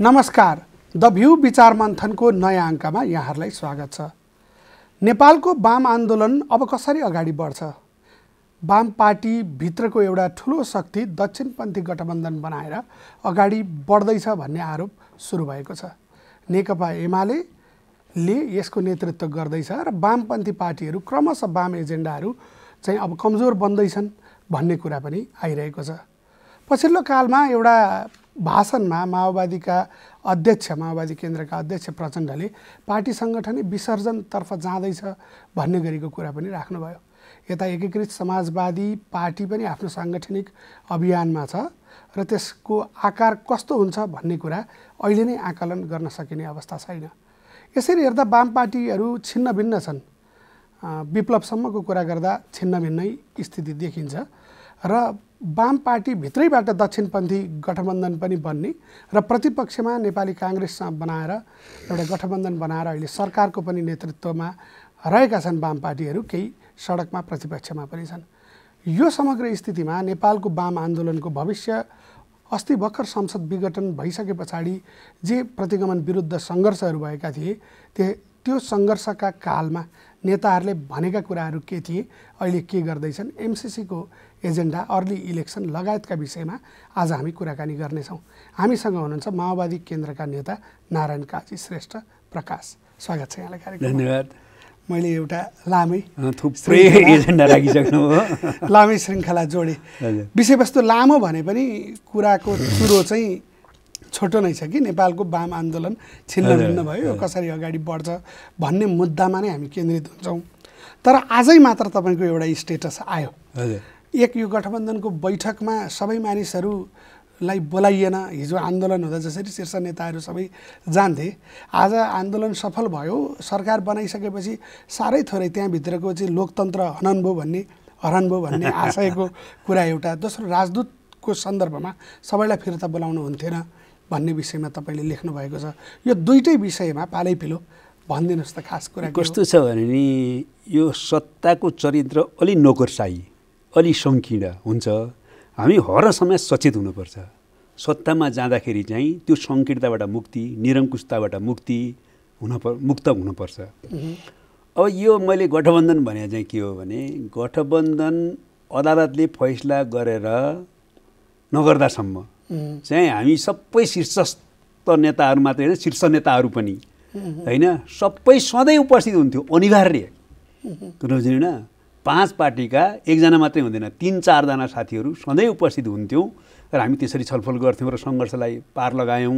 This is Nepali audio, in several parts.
नमस्कार द भ्यू विचार मन्थनको नयाँ अङ्कमा यहाँहरूलाई स्वागत छ नेपालको वाम आन्दोलन अब कसरी अगाडि बढ्छ वाम पार्टीभित्रको एउटा ठुलो शक्ति दक्षिणपन्थी गठबन्धन बनाएर अगाडि बढ्दैछ भन्ने आरोप सुरु भएको छ नेकपा एमाले ले यसको नेतृत्व गर्दैछ र वामपन्थी पार्टीहरू क्रमशः वाम एजेन्डाहरू चाहिँ अब कमजोर बन्दैछन् भन्ने कुरा पनि आइरहेको छ पछिल्लो कालमा एउटा भाषणमा माओवादीका अध्यक्ष माओवादी केन्द्रका अध्यक्ष प्रचण्डले पार्टी सङ्गठनै विसर्जनतर्फ जाँदैछ भन्ने गरेको कुरा पनि राख्नुभयो यता एकीकृत समाजवादी पार्टी पनि आफ्नो साङ्गठनिक अभियानमा छ र त्यसको आकार कस्तो हुन्छ भन्ने कुरा अहिले नै आकलन गर्न सकिने अवस्था छैन यसरी हेर्दा वाम पार्टीहरू छिन्नभिन्न छन् विप्लवसम्मको कुरा गर्दा छिन्नभिन्नै स्थिति देखिन्छ र वाम पार्टी भित्रैबाट दक्षिणपन्थी गठबन्धन पनि बन्ने र प्रतिपक्षमा नेपाली काङ्ग्रेससँग बनाएर एउटा गठबन्धन बनाएर अहिले सरकारको पनि नेतृत्वमा रहेका छन् वाम पार्टीहरू केही सडकमा प्रतिपक्षमा पनि छन् यो समग्र स्थितिमा नेपालको वाम आन्दोलनको भविष्य अस्ति भर्खर संसद विघटन भइसके पछाडि जे प्रतिगमन विरुद्ध सङ्घर्षहरू भएका थिए त्यो त्यो सङ्घर्षका कालमा नेताहरूले भनेका कुराहरू के थिए अहिले के गर्दैछन् एमसिसीको एजेन्डा अर्ली इलेक्सन लगायतका विषयमा आज हामी कुराकानी गर्नेछौँ हामीसँग हुनुहुन्छ माओवादी केन्द्रका नेता नारायण काजी श्रेष्ठ प्रकाश स्वागत छ यहाँलाई कार्यक्रम धन्यवाद मैले एउटा लामै थुप्रै एजेन्डा राखिसक्नु लामै श्रृङ्खला जोडेँ विषयवस्तु लामो भने पनि कुराको सुरु चाहिँ छोटो नै छ कि नेपालको वाम आन्दोलन छिन्न भयो कसरी अगाडि बढ्छ भन्ने मुद्दामा नै हामी केन्द्रित हुन्छौँ तर आजै मात्र तपाईँको एउटा स्टेटस आयो एक यो गठबन्धनको बैठकमा सबै मानिसहरूलाई बोलाइएन हिजो आन्दोलन हुँदा जसरी शीर्ष नेताहरू सबै जान्थे आज आन्दोलन सफल भयो सरकार बनाइसकेपछि साह्रै थोरै त्यहाँभित्रको चाहिँ लोकतन्त्र हनन भयो भन्ने हरन भयो भन्ने आशयको कुरा एउटा दोस्रो राजदूतको सन्दर्भमा सबैलाई फिर्ता बोलाउनु हुन्थेन भन्ने विषयमा तपाईँले लेख्नुभएको छ यो दुइटै विषयमा पालैपिलो भनिदिनुहोस् त खास कुरा कस्तो छ भने नि यो सत्ताको चरित्र अलि नोकरसाही अलि सङ्कीर्ण हुन्छ हामी हर समय सचेत हुनुपर्छ सत्तामा जाँदाखेरि चाहिँ त्यो सङ्कीर्णताबाट मुक्ति निरङ्कुशताबाट मुक्ति हुन मुक्त हुनुपर्छ अब यो मैले गठबन्धन भने चाहिँ के हो भने गठबन्धन अदालतले फैसला गरेर नगर्दासम्म चाहिँ हामी सबै शीर्षस्थ नेताहरू मात्रै होइन शीर्ष नेताहरू पनि होइन सबै सधैँ उपस्थित हुन्थ्यो अनिवार्य बुझ्नु होइन पाँच पार्टीका एकजना मात्रै हुँदैन तिन चारजना साथीहरू सधैँ उपस्थित हुन्थ्यौँ र हामी त्यसरी छलफल गर्थ्यौँ र सङ्घर्षलाई पार लगायौँ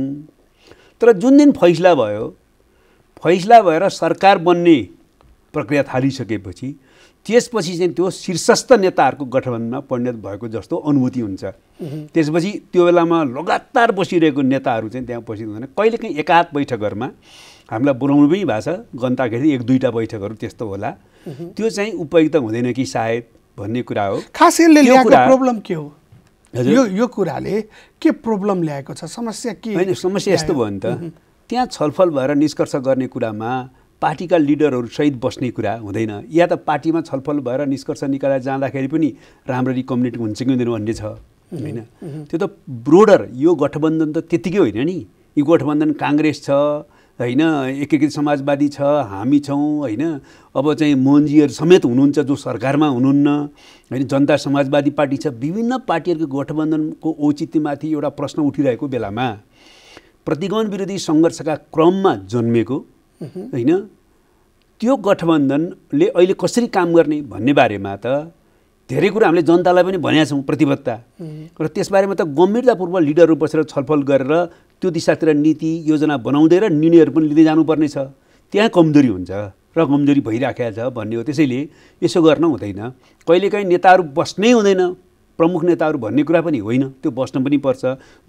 तर जुन दिन फैसला भयो फैसला भएर सरकार बन्ने प्रक्रिया थालिसकेपछि त्यसपछि चाहिँ त्यो शीर्षस्थ नेताहरूको गठबन्धनमा परिणत भएको जस्तो अनुभूति हुन्छ त्यसपछि त्यो बेलामा लगातार बसिरहेको नेताहरू चाहिँ त्यहाँ उपस्थित हुँदैन कहिलेकाहीँ एकाध बैठकहरूमा हामीलाई बोलाउनु पनि भएको छ जनताखेरि एक दुईवटा बैठकहरू त्यस्तो होला त्यो चाहिँ उपयुक्त हुँदैन कि सायद भन्ने कुरा हो खास यसले प्रब्लम के हो यो यो कुराले के प्रब्लम ल्याएको छ समस्या के होइन समस्या यस्तो भयो नि त त्यहाँ छलफल भएर निष्कर्ष गर्ने कुरामा पार्टीका लिडरहरूसहित बस्ने कुरा हुँदैन या त पार्टीमा छलफल भएर निष्कर्ष निकालेर जाँदाखेरि पनि राम्ररी कम्युनिट हुन्छ कि हुँदैन भन्ने छ होइन त्यो त ब्रोडर यो गठबन्धन त त्यत्तिकै होइन नि यो गठबन्धन काङ्ग्रेस छ होइन एकीकृत समाजवादी छ हामी छौँ होइन अब चाहिँ मोहनजीहरू समेत हुनुहुन्छ जो सरकारमा हुनुहुन्न होइन जनता समाजवादी पार्टी छ विभिन्न पार्टीहरूको गठबन्धनको औचित्यमाथि एउटा प्रश्न उठिरहेको बेलामा प्रतिगमन विरोधी सङ्घर्षका क्रममा जन्मेको होइन त्यो गठबन्धनले अहिले कसरी काम गर्ने भन्ने बारेमा त धेरै कुरो हामीले जनतालाई पनि भनेका छौँ प्रतिबद्धता र त्यसबारेमा त गम्भीरतापूर्वक लिडरहरू बसेर छलफल गरेर त्यो दिशातिर नीति योजना बनाउँदै र निर्णयहरू पनि लिँदै जानुपर्नेछ त्यहाँ कमजोरी हुन्छ र कमजोरी भइराखेको छ भन्ने हो त्यसैले यसो गर्न हुँदैन कहिलेकाहीँ नेताहरू बस्नै हुँदैन प्रमुख नेताहरू भन्ने कुरा पनि होइन त्यो बस्न पनि पर्छ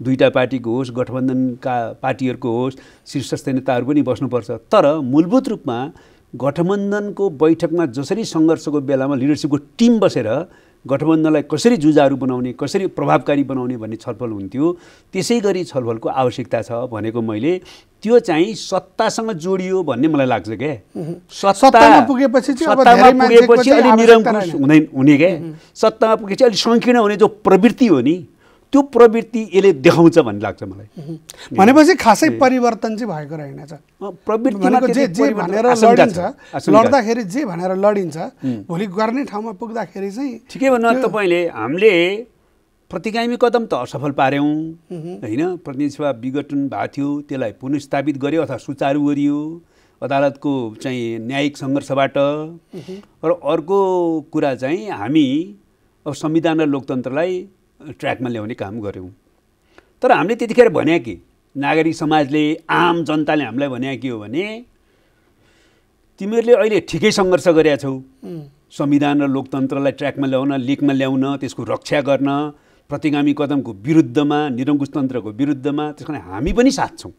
दुईवटा पार्टीको होस् गठबन्धनका पार्टीहरूको होस् शीर्षस्थ नेताहरू पनि बस्नुपर्छ तर मूलभूत रूपमा गठबन्धनको बैठकमा जसरी सङ्घर्षको बेलामा लिडरसिपको टिम बसेर गठबन्धनलाई कसरी जुजाहरू बनाउने कसरी प्रभावकारी बनाउने भन्ने छलफल हुन्थ्यो त्यसै गरी छलफलको आवश्यकता छ भनेको मैले त्यो चाहिँ सत्तासँग जोडियो भन्ने मलाई लाग्छ क्या सत्तामा पुगेपछि अलिक निरङ्कुश हुँदैन हुने क्या सत्तामा पुगेपछि अलिक सङ्कीर्ण हुने जो प्रवृत्ति हो नि त्यो प्रवृत्ति यसले देखाउँछ भन्ने लाग्छ मलाई भनेपछि खासै परिवर्तन चाहिँ भएको रहेनछ प्रवृत्ति जे जे भनेर लडिन्छ लड्दाखेरि जे भनेर लडिन्छ भोलि गर्ने ठाउँमा पुग्दाखेरि चाहिँ ठिकै भन्नु तपाईँले हामीले प्रतिगामी कदम त असफल पार्यौँ होइन प्रतिनिधि सभा विघटन भएको थियो त्यसलाई पुनस्थापित गर्यो अथवा सुचारू गरियो अदालतको चाहिँ न्यायिक सङ्घर्षबाट र अर्को कुरा चाहिँ हामी अब संविधान र लोकतन्त्रलाई ट्र्याकमा ल्याउने काम गऱ्यौँ तर हामीले त्यतिखेर भन्यो कि नागरिक समाजले आम जनताले हामीलाई भने के हो भने तिमीहरूले अहिले ठिकै सङ्घर्ष गरेका छौ संविधान र लोकतन्त्रलाई ट्र्याकमा ल्याउन लिकमा ल्याउन त्यसको रक्षा गर्न प्रतिगामी कदमको विरुद्धमा निरङ्कुशतन्त्रको विरुद्धमा त्यस कारण हामी पनि साथ छौँ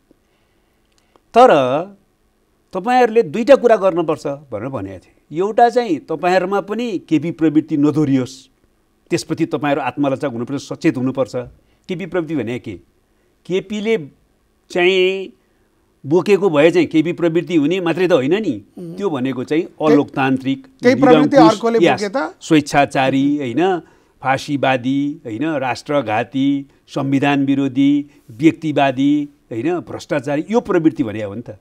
तर तपाईँहरूले दुईवटा कुरा गर्नुपर्छ भनेर भनेको थिएँ एउटा चाहिँ तपाईँहरूमा पनि केपी प्रवृत्ति नदोरियोस् त्यसपछि तपाईँहरू आत्मरचक हुनुपर्छ सचेत हुनुपर्छ केपी प्रविधि भने के केपीले चाहिँ बोकेको भए चाहिँ केपी प्रवृत्ति हुने मात्रै त होइन नि त्यो भनेको चाहिँ अलोकतान्त्रिक स्वेच्छाचारी होइन फाँसीवादी होइन राष्ट्रघाती संविधान विरोधी व्यक्तिवादी होइन भ्रष्टाचारी यो प्रवृत्ति भने हो नि त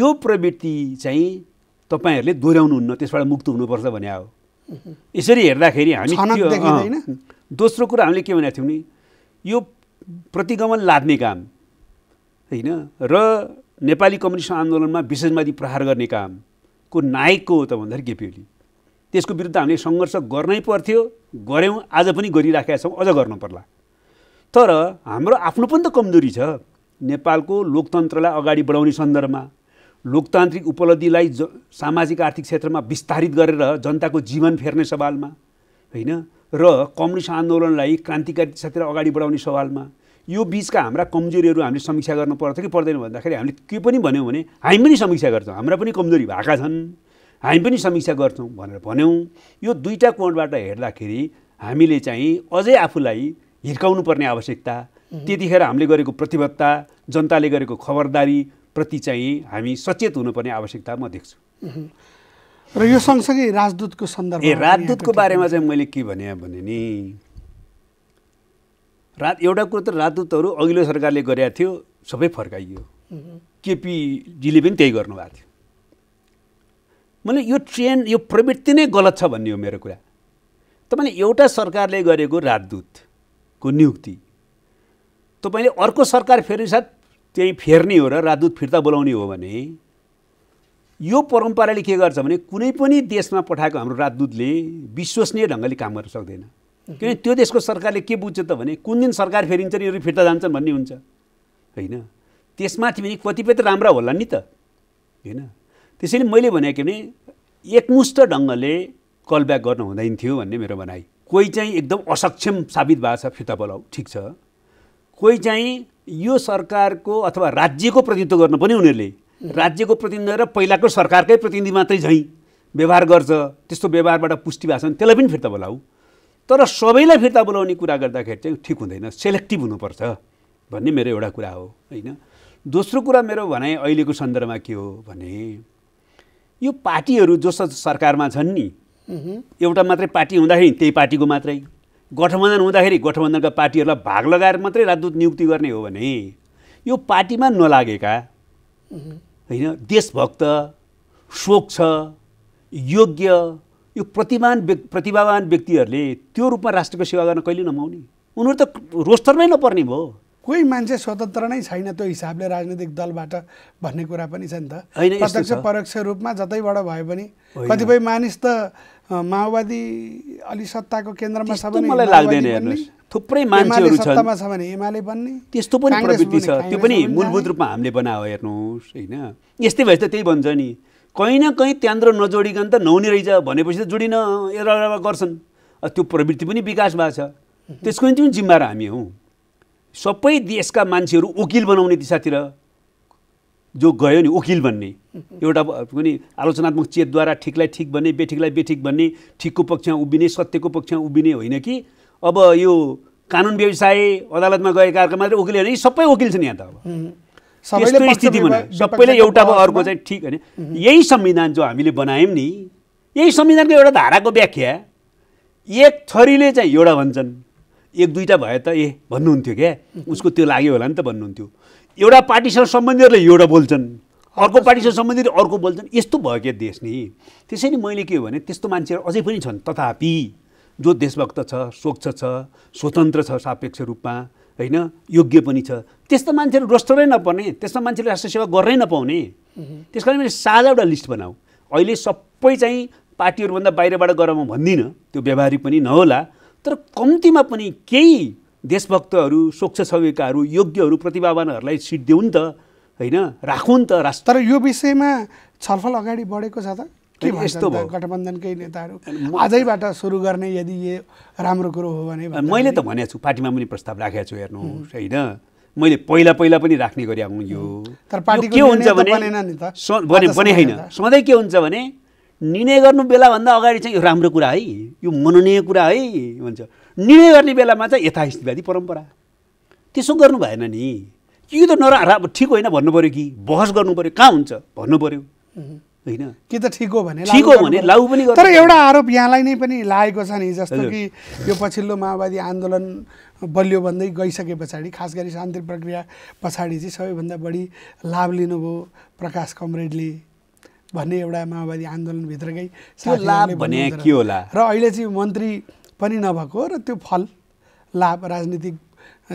यो प्रवृत्ति चाहिँ तपाईँहरूले दोहोऱ्याउनुहुन्न त्यसबाट मुक्त हुनुपर्छ भने हो यसरी हेर्दाखेरि हामी दोस्रो कुरा हामीले के भनेको थियौँ नि यो प्रतिगमन लाद्ने काम होइन र नेपाली कम्युनिस्ट आन्दोलनमा विशेषमाथि प्रहार गर्ने कामको नायकको हो त भन्दाखेरि केपी ओली त्यसको विरुद्ध हामीले सङ्घर्ष गर्नै पर्थ्यो गऱ्यौँ आज पनि गरिराखेका छौँ अझ गर्नु पर्ला तर हाम्रो आफ्नो पनि त कमजोरी छ नेपालको लोकतन्त्रलाई अगाडि बढाउने सन्दर्भमा लोकतान्त्रिक उपलब्धिलाई ज सामाजिक आर्थिक क्षेत्रमा विस्तारित गरेर जनताको जीवन फेर्ने सवालमा होइन र कम्युनिस्ट आन्दोलनलाई क्रान्तिकारी क्षेत्र अगाडि बढाउने सवालमा यो बिचका हाम्रा कमजोरीहरू हामीले समीक्षा गर्नु पर्छ कि पर्दैन भन्दाखेरि हामीले के पनि भन्यौँ भने हामी पनि समीक्षा गर्छौँ हाम्रा पनि कमजोरी भएका छन् हामी पनि समीक्षा गर्छौँ भनेर भन्यौँ यो दुईवटा कोणबाट हेर्दाखेरि हामीले चाहिँ अझै आफूलाई हिर्काउनु पर्ने आवश्यकता त्यतिखेर हामीले गरेको प्रतिबद्धता जनताले गरेको खबरदारी प्रति चाहिँ हामी सचेत हुनुपर्ने आवश्यकता म देख्छु र यो सँगसँगै राजदूतको सन्दर्भ राजदूतको बारेमा चाहिँ मैले के भने भने नि रा एउटा कुरो त राजदूतहरू अघिल्लो सरकारले गरेका थियो सबै फर्काइयो केपीजीले पनि त्यही गर्नुभएको थियो मैले यो ट्रेन यो प्रवृत्ति नै गलत छ भन्ने हो मेरो कुरा तपाईँले एउटा सरकारले गरेको राजदूतको नियुक्ति तपाईँले अर्को सरकार फेरि साथ चाहिँ फेर्ने हो र राजदूत फिर्ता बोलाउने हो भने यो परम्पराले के गर्छ भने कुनै पनि देशमा पठाएको हाम्रो राजदूतले विश्वसनीय ढङ्गले काम गर्न सक्दैन किनभने त्यो देशको सरकारले के बुझ्छ त भने कुन दिन सरकार फेरिन्छ यिनीहरू फिर्ता जान्छन् भन्ने हुन्छ होइन त्यसमाथि पनि कतिपय त राम्रा होला नि त होइन त्यसैले मैले भने के भने एकमुष्ट ढङ्गले कलब्याक गर्नु हुँदैन थियो भन्ने मेरो भनाइ कोही चाहिँ एकदम असक्षम साबित भएको छ फिर्ता बोलाउ ठिक छ कोही चाहिँ यो सरकारको अथवा राज्यको प्रतिनिधित्व गर्न पनि उनीहरूले राज्यको प्रतिनिधि र पहिलाको सरकारकै प्रतिनिधि मात्रै झैँ व्यवहार गर्छ त्यस्तो व्यवहारबाट पुष्टि भएको छ त्यसलाई पनि फिर्ता बोलाऊ तर सबैलाई फिर्ता बोलाउने कुरा गर्दाखेरि चाहिँ ठिक हुँदैन सेलेक्टिभ हुनुपर्छ भन्ने मेरो एउटा कुरा हो होइन दोस्रो कुरा मेरो भनाइ अहिलेको सन्दर्भमा के हो भने यो पार्टीहरू जस सरकारमा छन् नि एउटा मात्रै पार्टी हुँदाखेरि त्यही पार्टीको मात्रै गठबन्धन हुँदाखेरि गठबन्धनका पार्टीहरूलाई भाग लगाएर मात्रै राजदूत नियुक्ति गर्ने हो भने यो पार्टीमा नलागेका होइन देशभक्त छ योग्य यो प्रतिमान व्यक् प्रतिभावान व्यक्तिहरूले त्यो रूपमा राष्ट्रको सेवा गर्न कहिले नमाउने उनीहरू त रोस्टरमै नपर्ने भयो कोही मान्छे स्वतन्त्र नै छैन त्यो हिसाबले राजनैतिक दलबाट भन्ने कुरा पनि छ नि त प्रत्यक्ष परोक्ष रूपमा जतैबाट भए पनि कतिपय मानिस त माओवादी अलि सत्ताको केन्द्रमा छ भने मलाई लाग्दैन हेर्नुहोस् थुप्रै मान्छेहरू छन् सत्तामा छ भने एमाले बन्ने त्यस्तो पनि प्रवृत्ति छ त्यो पनि मूलभूत रूपमा हामीले बनायो हेर्नुहोस् होइन यस्तै भएपछि त त्यही भन्छ नि कहीँ न कहीँ त्यहाँनिर नजोडिकन त नहुने रहेछ भनेपछि त जोडिन गर्छन् त्यो प्रवृत्ति पनि विकास भएको छ त्यसको निम्ति पनि जिम्मेवार हामी हौँ सबै देशका मान्छेहरू वकिल बनाउने दिशातिर जो गयो नि वकिल भन्ने एउटा पनि आलोचनात्मक चेतद्वारा ठिकलाई ठिक भन्ने बेठिकलाई बेठिक भन्ने ठिकको पक्षमा उभिने सत्यको पक्षमा उभिने होइन कि अब यो कानुन व्यवसाय अदालतमा गएका अर्का मात्रै वकिल होइन सबै वकिल छन् यहाँ त अब स्थिति भने सबैले एउटा अर्को चाहिँ ठिक होइन यही संविधान जो हामीले बनायौँ नि यही संविधानको एउटा धाराको व्याख्या एक थरीले चाहिँ एउटा भन्छन् एक दुईवटा भए त ए भन्नुहुन्थ्यो क्या उसको त्यो लाग्यो होला नि त भन्नुहुन्थ्यो एउटा पार्टीसँग सम्बन्धीहरूले एउटा बोल्छन् अर्को पार्टीसँग सम्बन्धित अर्को बोल्छन् यस्तो भयो क्या देश नि त्यसैले मैले के हो भने त्यस्तो मान्छेहरू अझै पनि छन् तथापि जो देशभक्त छ स्वच्छ छ स्वतन्त्र छ सापेक्ष रूपमा होइन योग्य पनि छ त्यस्तो मान्छेहरू रोस्टरै नपर्ने त्यस्तो मान्छेले राष्ट्र सेवा गर्नै नपाउने त्यस कारण मैले साझा एउटा लिस्ट बनाऊ अहिले सबै चाहिँ पार्टीहरूभन्दा बाहिरबाट गर म भन्दिनँ त्यो व्यवहारिक पनि नहोला तर कम्तीमा पनि केही देशभक्तहरू स्वच्छ छविकाहरू योग्यहरू प्रतिभावानहरूलाई सिट दिउन् नि त होइन राखौँ नि त राष्ट्र तर यो विषयमा छलफल अगाडि बढेको छ त के यस्तो भयो गठबन्धनकै नेताहरू आजैबाट सुरु गर्ने यदि यो राम्रो कुरो हो भने मैले त भनेको छु पार्टीमा पनि प्रस्ताव राखेको छु हेर्नु होइन मैले पहिला पहिला पनि राख्ने गरे यो तर पार्टी के हुन्छ भने बने होइन सधैँ के हुन्छ भने निर्णय गर्नु बेलाभन्दा अगाडि चाहिँ यो राम्रो कुरा है यो मननीय कुरा है भन्छ निर्णय गर्ने बेलामा चाहिँ यथास्थिवादी परम्परा त्यसो गर्नु भएन नि यो त नरा ठिक होइन भन्नु पऱ्यो कि बहस गर्नु पऱ्यो कहाँ हुन्छ भन्नु पऱ्यो होइन कि त ठिक हो भने ठिक हो भने लाउ पनि तर एउटा आरोप यहाँलाई नै पनि लागेको छ नि जस्तो कि यो पछिल्लो माओवादी आन्दोलन बलियो भन्दै गइसके पछाडि खास गरी शान्ति प्रक्रिया पछाडि चाहिँ सबैभन्दा बढी लाभ लिनुभयो प्रकाश कमरेडले भन्ने एउटा माओवादी आन्दोलनभित्रकै लाभ भने के होला र अहिले चाहिँ मन्त्री पनि नभएको र त्यो फल लाभ राजनीतिक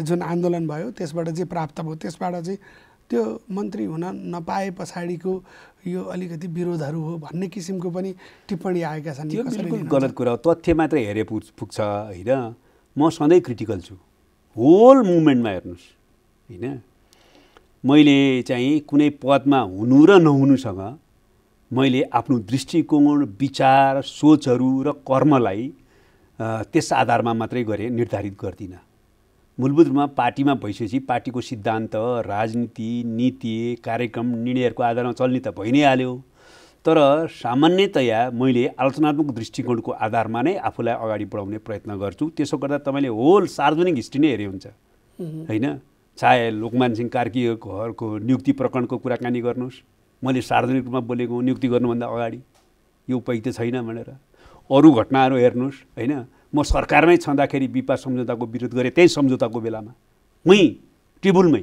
जुन आन्दोलन भयो त्यसबाट चाहिँ प्राप्त भयो त्यसबाट चाहिँ त्यो मन्त्री हुन नपाए पछाडिको यो अलिकति विरोधहरू हो भन्ने किसिमको पनि टिप्पणी आएका छन् यो बिल्कुल गलत कुरा हो तथ्य मात्र हेरे पुग्छ होइन म सधैँ क्रिटिकल छु होल मुभमेन्टमा हेर्नुहोस् होइन मैले चाहिँ कुनै पदमा हुनु र नहुनुसँग मैले आफ्नो दृष्टिकोण विचार सोचहरू र कर्मलाई त्यस आधारमा मात्रै गरे निर्धारित गर्दिनँ मूलभूत रूपमा पार्टीमा भइसकेपछि पार्टीको सिद्धान्त राजनीति नीति कार्यक्रम निर्णयहरूको आधारमा चल्ने त भइ नै हाल्यो तर सामान्यतया मैले आलोचनात्मक दृष्टिकोणको आधारमा नै आफूलाई अगाडि बढाउने प्रयत्न गर्छु त्यसो गर्दा तपाईँले होल सार्वजनिक हिस्ट्री नै हेऱ्यो हुन्छ होइन चाहे लोकमान सिंह कार्की घरको नियुक्ति प्रकरणको कुराकानी गर्नुहोस् मैले सार्वजनिक रूपमा बोलेको नियुक्ति गर्नुभन्दा अगाडि यो उपयुक्त छैन भनेर अरू घटनाहरू हेर्नुहोस् होइन म सरकारमै छँदाखेरि विपा सम्झौताको विरोध गरेँ त्यही सम्झौताको बेलामा मै टेबुलमै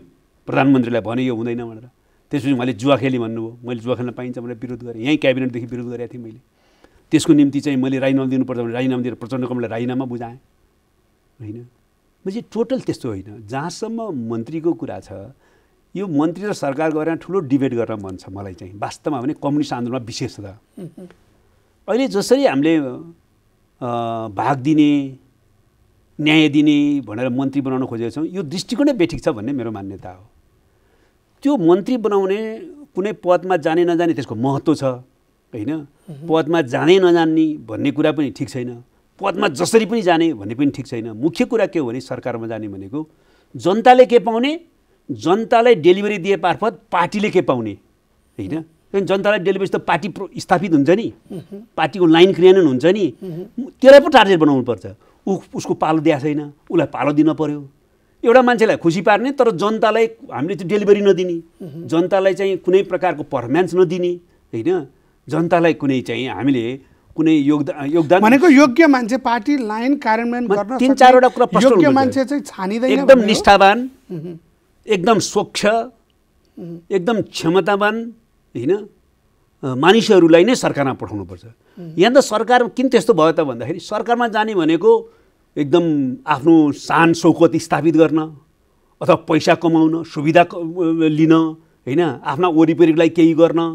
प्रधानमन्त्रीलाई भने यो हुँदैन भनेर त्यसपछि उहाँले जुवा खेली भन्नुभयो मैले जुवा खेल्न पाइन्छ भनेर विरोध गरेँ यहीँ क्याबिनेटदेखि विरोध गरेको थिएँ मैले त्यसको निम्ति चाहिँ मैले राजीनामा दिनुपर्छ भने राजीनामा दिएर प्रचण्ड कमलाई राजीनामा बुझाएँ होइन म चाहिँ टोटल त्यस्तो होइन जहाँसम्म मन्त्रीको कुरा छ यो मन्त्री र सरकार गरेर ठुलो डिबेट गरेर मन छ मलाई चाहिँ वास्तवमा भने कम्युनिस्ट आन्दोलनमा विशेष त अहिले जसरी हामीले भाग दिने न्याय दिने भनेर मन्त्री बनाउन खोजेका छौँ यो दृष्टिकोणै बेठिक छ भन्ने मेरो मान्यता हो त्यो मन्त्री बनाउने कुनै पदमा जाने नजाने त्यसको महत्त्व छ होइन पदमा जाने नजान्ने भन्ने कुरा पनि ठिक छैन पदमा जसरी पनि जाने भन्ने पनि ठिक छैन मुख्य कुरा के हो भने सरकारमा जाने भनेको जनताले के पाउने जनतालाई डेलिभरी दिए मार्फत पार्टीले के पाउने होइन किनभने जनतालाई डेलिभरी त पार्टी स्थापित हुन्छ नि पार्टीको लाइन क्रियान्वयन हुन्छ नि त्यसलाई पो टार्गेट बनाउनु पर्छ ऊ उसको पालो दिएको छैन उसलाई पालो दिन पऱ्यो एउटा मान्छेलाई खुसी पार्ने तर जनतालाई हामीले त्यो डेलिभरी नदिने जनतालाई चाहिँ कुनै प्रकारको पर्फर्मेन्स नदिने होइन जनतालाई कुनै चाहिँ हामीले कुनै योगदान योगदान भनेको योग्य मान्छे पार्टी लाइन कार्यान्वयन गर्न तिन चारवटा कुरा योग्य मान्छे चाहिँ छानिँदैन एकदम निष्ठावान एकदम स्वच्छ एकदम क्षमतावान होइन मानिसहरूलाई नै सरकारमा पठाउनुपर्छ यहाँ त सरकार किन त्यस्तो भयो त भन्दाखेरि सरकारमा जाने भनेको एकदम आफ्नो सान सौकत स्थापित गर्न अथवा पैसा कमाउन सुविधा लिन होइन आफ्ना वरिपरिलाई केही गर्न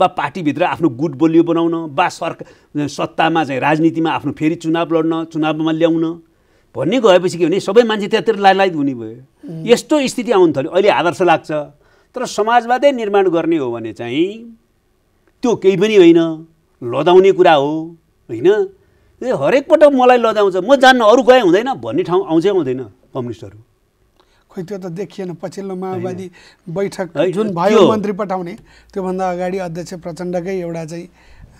वा पार्टीभित्र आफ्नो गुट बलियो बनाउन वा सरकार सत्तामा चाहिँ राजनीतिमा आफ्नो फेरि चुनाव लड्न चुनावमा ल्याउन भन्ने गएपछि के भने सबै मान्छे त्यहाँतिर लाइलाइत हुने भयो यस्तो स्थिति आउनु थाल्यो अहिले आदर्श लाग्छ तर समाजवादै निर्माण गर्ने हो भने चाहिँ त्यो केही पनि होइन लदाउने कुरा हो होइन ए हरेक पटक मलाई लदाउँछ म जान्न अरू गए हुँदैन भन्ने ठाउँ आउँछै आउँदैन कम्युनिस्टहरू खोइ त्यो त देखिएन पछिल्लो माओवादी बैठक जुन भयो मन्त्री पठाउने त्योभन्दा अगाडि अध्यक्ष प्रचण्डकै एउटा चाहिँ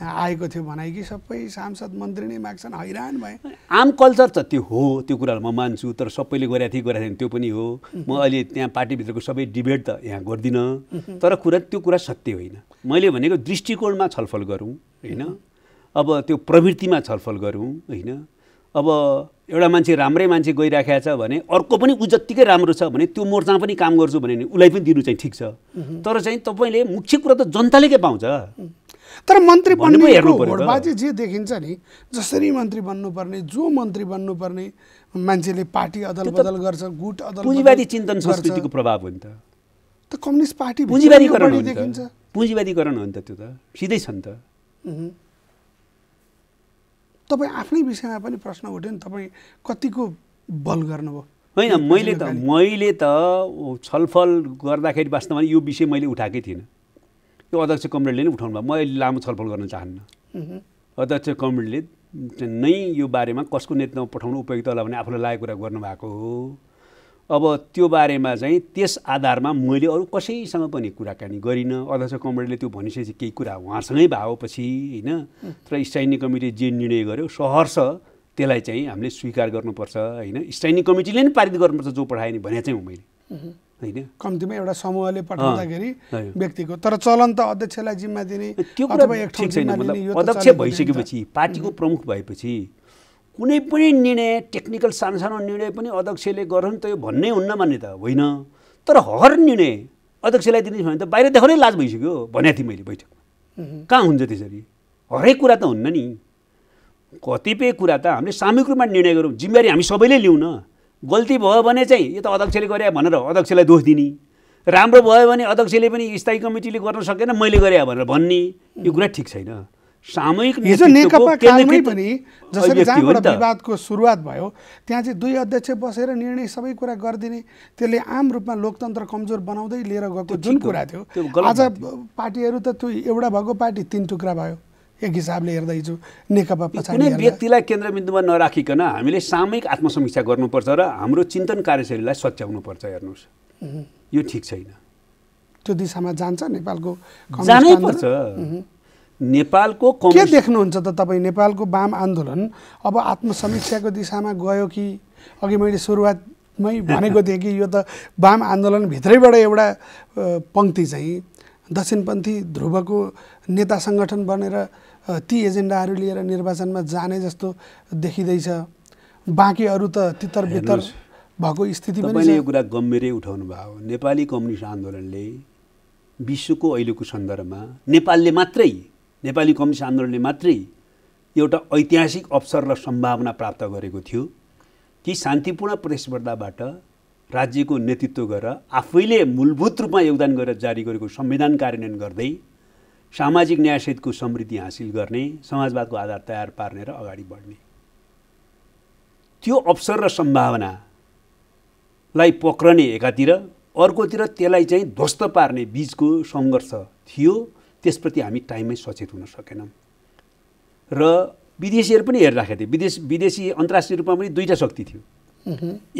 आएको थियो भनाइ कि सबै सांसद मन्त्री नै माग्छन् हैरान भए आम कल्चर त त्यो हो त्यो कुरालाई म मान्छु तर सबैले गरेका थिए गरेका थिएन त्यो पनि हो म अहिले त्यहाँ पार्टीभित्रको सबै डिबेट त यहाँ गर्दिनँ तर कुरा त्यो कुरा सत्य होइन मैले भनेको दृष्टिकोणमा छलफल गरौँ होइन अब त्यो प्रवृत्तिमा छलफल गरौँ होइन अब एउटा मान्छे राम्रै मान्छे गइराखेको छ भने अर्को पनि ऊ जत्तिकै राम्रो छ भने त्यो मोर्चामा पनि काम गर्छु भने उसलाई पनि दिनु चाहिँ ठिक छ तर चाहिँ तपाईँले मुख्य कुरा त जनताले के पाउँछ तर मन्त्री बन्नेको होडबाजी जे देखिन्छ नि जसरी मन्त्री बन्नुपर्ने जो मन्त्री बन्नुपर्ने मान्छेले पार्टी अदल बदल गर्छ गुट अदल पुँजीवादी चिन्तन संस्कृतिको प्रभाव हो नि त त कम्युनिस्ट पार्टी पुँजीवादीकरण देखिन्छ पुँजीवादीकरण हो नि त त्यो त सिधै छ नि त तपाईँ आफ्नै विषयमा पनि प्रश्न उठ्यो नि तपाईँ कतिको बल गर्नुभयो होइन मैले त मैले त छलफल गर्दाखेरि वास्तवमा यो विषय मैले उठाएकै थिइनँ यो अध्यक्ष कमरेडले नै उठाउनु भयो म अहिले लामो छलफल गर्न चाहन्न अध्यक्ष कमरेडले नै यो बारेमा कसको नेतृत्वमा पठाउनु उपयुक्त होला भने आफूलाई लागेको कुरा गर्नुभएको हो अब त्यो बारेमा चाहिँ त्यस आधारमा मैले अरू कसैसँग पनि कुराकानी गरिनँ अध्यक्ष कमरेडले त्यो भनिसकेपछि केही कुरा उहाँसँगै पछि होइन तर स्थानीय कमिटीले जे निर्णय गर्यो सहर्ष त्यसलाई चाहिँ हामीले स्वीकार गर्नुपर्छ होइन स्थानीय कमिटीले नै पारित गर्नुपर्छ जो पठाएँ भने चाहिँ हो मैले कम्तीमा एउटा समूहले पठाउँदाखेरि व्यक्तिको तर चलन त अध्यक्षलाई जिम्मा दिने त्यो अध्यक्ष भइसकेपछि पार्टीको प्रमुख भएपछि कुनै पनि निर्णय टेक्निकल सानो सानो निर्णय पनि अध्यक्षले गर्छन् त यो भन्नै हुन्न मान्ने त होइन तर हर निर्णय अध्यक्षलाई दिने भने त बाहिर देखाउनै लाज भइसक्यो भनेको थिएँ मैले बैठकमा कहाँ हुन्छ त्यसरी हरेक कुरा त हुन्न नि कतिपय कुरा त हामीले सामूहिक रूपमा निर्णय गरौँ जिम्मेवारी हामी सबैले लिउँ न गल्ती भयो भने चाहिँ यो त अध्यक्षले गरे भनेर अध्यक्षलाई दोष दिने राम्रो भयो भने अध्यक्षले पनि स्थायी कमिटीले गर्न सकेन मैले गरे भनेर भन्ने यो कुरा ठिक छैन सामूहिक पनि विवादको सुरुवात भयो त्यहाँ चाहिँ दुई अध्यक्ष बसेर निर्णय सबै कुरा गरिदिने त्यसले आम रूपमा लोकतन्त्र कमजोर बनाउँदै लिएर गएको जुन कुरा थियो आज पार्टीहरू त त्यो एउटा भएको पार्टी तिन टुक्रा भयो एक हिसाबले हेर्दैछु नेकपा पछाडि कुनै व्यक्तिलाई केन्द्रबिन्दुमा नराखिकन हामीले सामूहिक आत्मसमीक्षा गर्नुपर्छ र हाम्रो चिन्तन कार्यशैलीलाई सच्याउनुपर्छ हेर्नुहोस् यो ठिक छैन त्यो दिशामा जान्छ नेपालको पर्छ नेपालको के देख्नुहुन्छ त तपाईँ नेपालको वाम आन्दोलन अब आत्मसमीक्षाको दिशामा गयो कि अघि मैले सुरुवातमै भनेको थिएँ कि यो त वाम आन्दोलनभित्रैबाट एउटा पङ्क्ति चाहिँ दक्षिणपन्थी ध्रुवको नेता सङ्गठन बनेर ती एजेन्डाहरू लिएर निर्वाचनमा जाने जस्तो देखिँदैछ बाँकी अरू त तितर बितर भएको स्थिति मैले यो कुरा गम्भीरै उठाउनु भयो नेपाली कम्युनिस्ट आन्दोलनले विश्वको अहिलेको सन्दर्भमा नेपालले मात्रै नेपाली कम्युनिस्ट आन्दोलनले मात्रै एउटा ऐतिहासिक अवसर र सम्भावना प्राप्त गरेको थियो कि शान्तिपूर्ण प्रतिस्पर्धाबाट राज्यको नेतृत्व गरेर आफैले मूलभूत रूपमा योगदान गरेर जारी गरेको संविधान कार्यान्वयन गर्दै सामाजिक न्यायसहितको समृद्धि हासिल गर्ने समाजवादको आधार तयार पार्ने र अगाडि बढ्ने त्यो अवसर र सम्भावनालाई पक्रने एकातिर अर्कोतिर त्यसलाई चाहिँ ध्वस्त पार्ने बिचको सङ्घर्ष थियो त्यसप्रति हामी टाइममै सचेत हुन सकेनौँ र विदेशीहरू पनि हेर्दाखेरि विदेश विदेशी अन्तर्राष्ट्रिय रूपमा पनि दुईवटा शक्ति थियो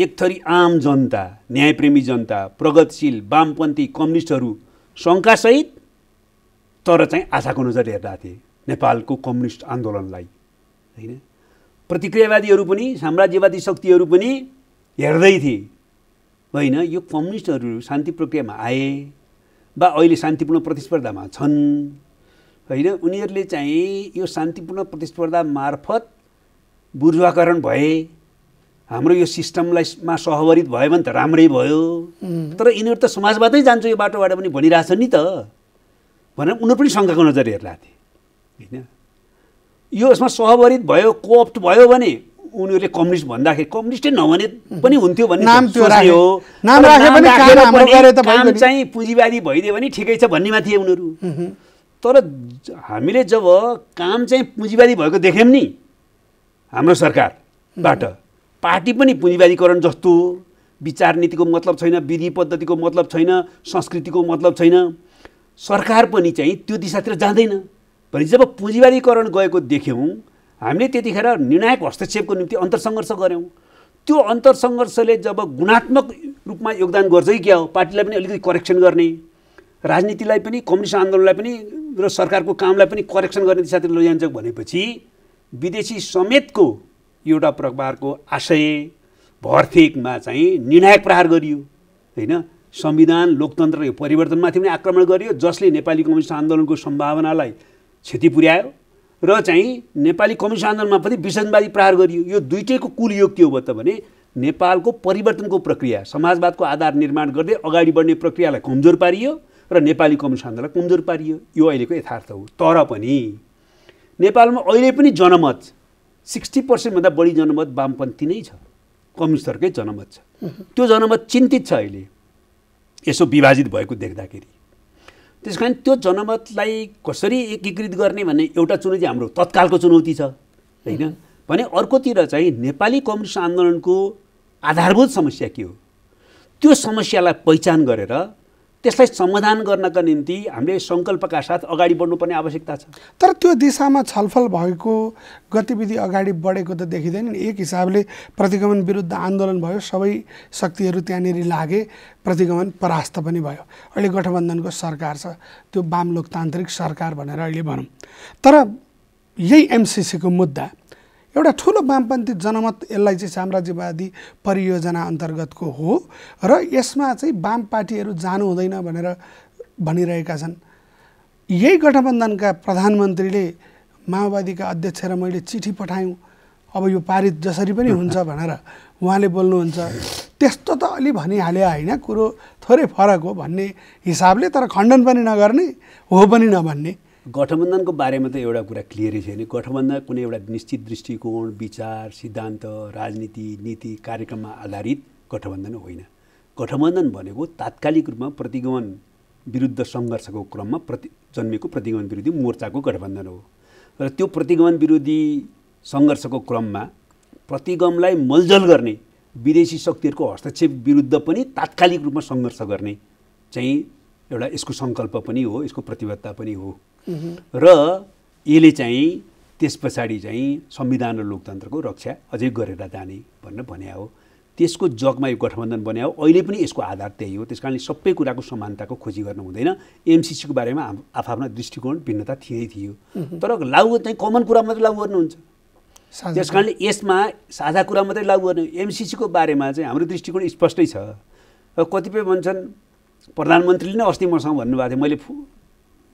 एक थरी आम जनता न्यायप्रेमी जनता प्रगतिशील वामपन्थी कम्युनिस्टहरू शङ्कासहित तर चाहिँ आशाको नजर हेर्दा थिए नेपालको कम्युनिस्ट आन्दोलनलाई होइन प्रतिक्रियावादीहरू पनि साम्राज्यवादी शक्तिहरू पनि हेर्दै थिए होइन यो कम्युनिस्टहरू शान्ति प्रक्रियामा आए वा अहिले शान्तिपूर्ण प्रतिस्पर्धामा छन् होइन उनीहरूले चाहिँ यो शान्तिपूर्ण प्रतिस्पर्धा मार्फत बुर्जुवाकरण भए हाम्रो यो सिस्टमलाई मा सहवरित भयो भने त राम्रै भयो तर यिनीहरू त समाजवादै जान्छ यो बाटोबाट पनि भनिरहेछ नि त भनेर उनीहरू पनि शङ्काको नजर आएको थिए होइन यो यसमा सहभरित भयो कोअप्ट भयो भने उनीहरूले कम्युनिस्ट भन्दाखेरि कम्युनिस्टै नभने पनि हुन्थ्यो भन्ने काम चाहिँ पुँजीवादी भइदियो भने ठिकै छ भन्नेमा थिए उनीहरू तर हामीले जब काम चाहिँ पुँजीवादी भएको देख्यौँ नि हाम्रो सरकारबाट पार्टी पनि पुँजीवादीकरण जस्तो विचार नीतिको मतलब छैन विधि पद्धतिको मतलब छैन संस्कृतिको मतलब छैन सरकार पनि चाहिँ त्यो दिशातिर जाँदैन भने जब पुँजीवादीकरण गएको देख्यौँ हामीले त्यतिखेर निर्णायक हस्तक्षेपको निम्ति अन्तर्सङ्घर्ष गऱ्यौँ त्यो अन्तरसङ्घर्षले जब गुणात्मक रूपमा योगदान गर्छ कि क्या हो पार्टीलाई पनि अलिकति करेक्सन गर्ने राजनीतिलाई पनि कम्युनिस्ट आन्दोलनलाई पनि र सरकारको कामलाई पनि करेक्सन गर्ने दिशातिर लैजान्छ भनेपछि विदेशी समेतको एउटा प्रकारको आशय भर्थिकमा चाहिँ निर्णायक प्रहार गरियो होइन संविधान लोकतन्त्र यो परिवर्तनमाथि पनि आक्रमण गरियो जसले नेपाली कम्युनिस्ट आन्दोलनको सम्भावनालाई क्षति पुर्यायो र चाहिँ नेपाली कम्युनिस्ट आन्दोलनमा पनि विसनवादी प्रहार गरियो यो दुइटैको कुल योग के हो त भने नेपालको परिवर्तनको प्रक्रिया समाजवादको आधार निर्माण गर्दै अगाडि बढ्ने प्रक्रियालाई कमजोर पारियो र नेपाली कम्युनिस्ट आन्दोलनलाई कमजोर पारियो यो अहिलेको यथार्थ हो तर पनि नेपालमा अहिले पनि जनमत सिक्सटी पर्सेन्टभन्दा बढी जनमत वामपन्थी नै छ कम्युनिस्टहरूकै जनमत छ त्यो जनमत चिन्तित छ अहिले यसो विभाजित भएको देख्दाखेरि त्यस कारण त्यो जनमतलाई कसरी एकीकृत गर्ने भन्ने एउटा चुनौती हाम्रो तत्कालको चुनौती छ होइन भने अर्कोतिर चाहिँ नेपाली कम्युनिस्ट आन्दोलनको आधारभूत समस्या के हो त्यो समस्यालाई पहिचान गरेर त्यसलाई समाधान गर्नका निम्ति हामीले सङ्कल्पका साथ अगाडि बढ्नुपर्ने आवश्यकता छ तर त्यो दिशामा छलफल भएको गतिविधि अगाडि बढेको त देखिँदैन नि एक हिसाबले प्रतिगमन विरुद्ध आन्दोलन भयो सबै शक्तिहरू त्यहाँनिर लागे प्रतिगमन परास्त पनि भयो अहिले गठबन्धनको सरकार छ त्यो वाम लोकतान्त्रिक सरकार भनेर अहिले भनौँ तर यही एमसिसीको मुद्दा एउटा ठुलो वामपन्थी जनमत यसलाई चाहिँ साम्राज्यवादी परियोजना अन्तर्गतको हो र यसमा चाहिँ वाम पार्टीहरू जानु हुँदैन भनेर भनिरहेका छन् यही गठबन्धनका प्रधानमन्त्रीले माओवादीका अध्यक्ष र मैले चिठी पठायौँ अब यो पारित जसरी पनि हुन्छ भनेर उहाँले बोल्नुहुन्छ त्यस्तो त अलि भनिहाले होइन कुरो थोरै फरक हो भन्ने हिसाबले तर खण्डन पनि नगर्ने हो पनि नभन्ने गठबन्धनको बारेमा त एउटा कुरा क्लियरै छैन गठबन्धन कुनै एउटा निश्चित दृष्टिकोण विचार सिद्धान्त राजनीति नीति कार्यक्रममा आधारित गठबन्धन होइन गठबन्धन भनेको तात्कालिक रूपमा प्रतिगमन विरुद्ध सङ्घर्षको क्रममा प्रति जन्मेको प्रतिगमन विरोधी मोर्चाको गठबन्धन हो र त्यो प्रतिगमन विरोधी सङ्घर्षको क्रममा प्रतिगमलाई मलजल गर्ने विदेशी शक्तिहरूको हस्तक्षेप विरुद्ध पनि तात्कालिक रूपमा सङ्घर्ष गर्ने चाहिँ एउटा यसको सङ्कल्प पनि हो यसको प्रतिबद्धता पनि हो र यसले चाहिँ त्यस पछाडि चाहिँ संविधान र लोकतन्त्रको रक्षा अझै गरेर जाने भनेर भन्या हो त्यसको जगमा यो गठबन्धन बनायो अहिले पनि यसको आधार त्यही हो त्यस कारणले सबै कुराको समानताको खोजी गर्नु हुँदैन एमसिसीको बारेमा आफ्नो दृष्टिकोण भिन्नता थिए थियो तर लागु चाहिँ कमन कुरा मात्रै लागु गर्नुहुन्छ त्यस कारणले यसमा साझा कुरा मात्रै लागु गर्ने एमसिसीको बारेमा चाहिँ हाम्रो दृष्टिकोण स्पष्टै छ र कतिपय भन्छन् प्रधानमन्त्रीले नै अस्ति मसँग भन्नुभएको थियो मैले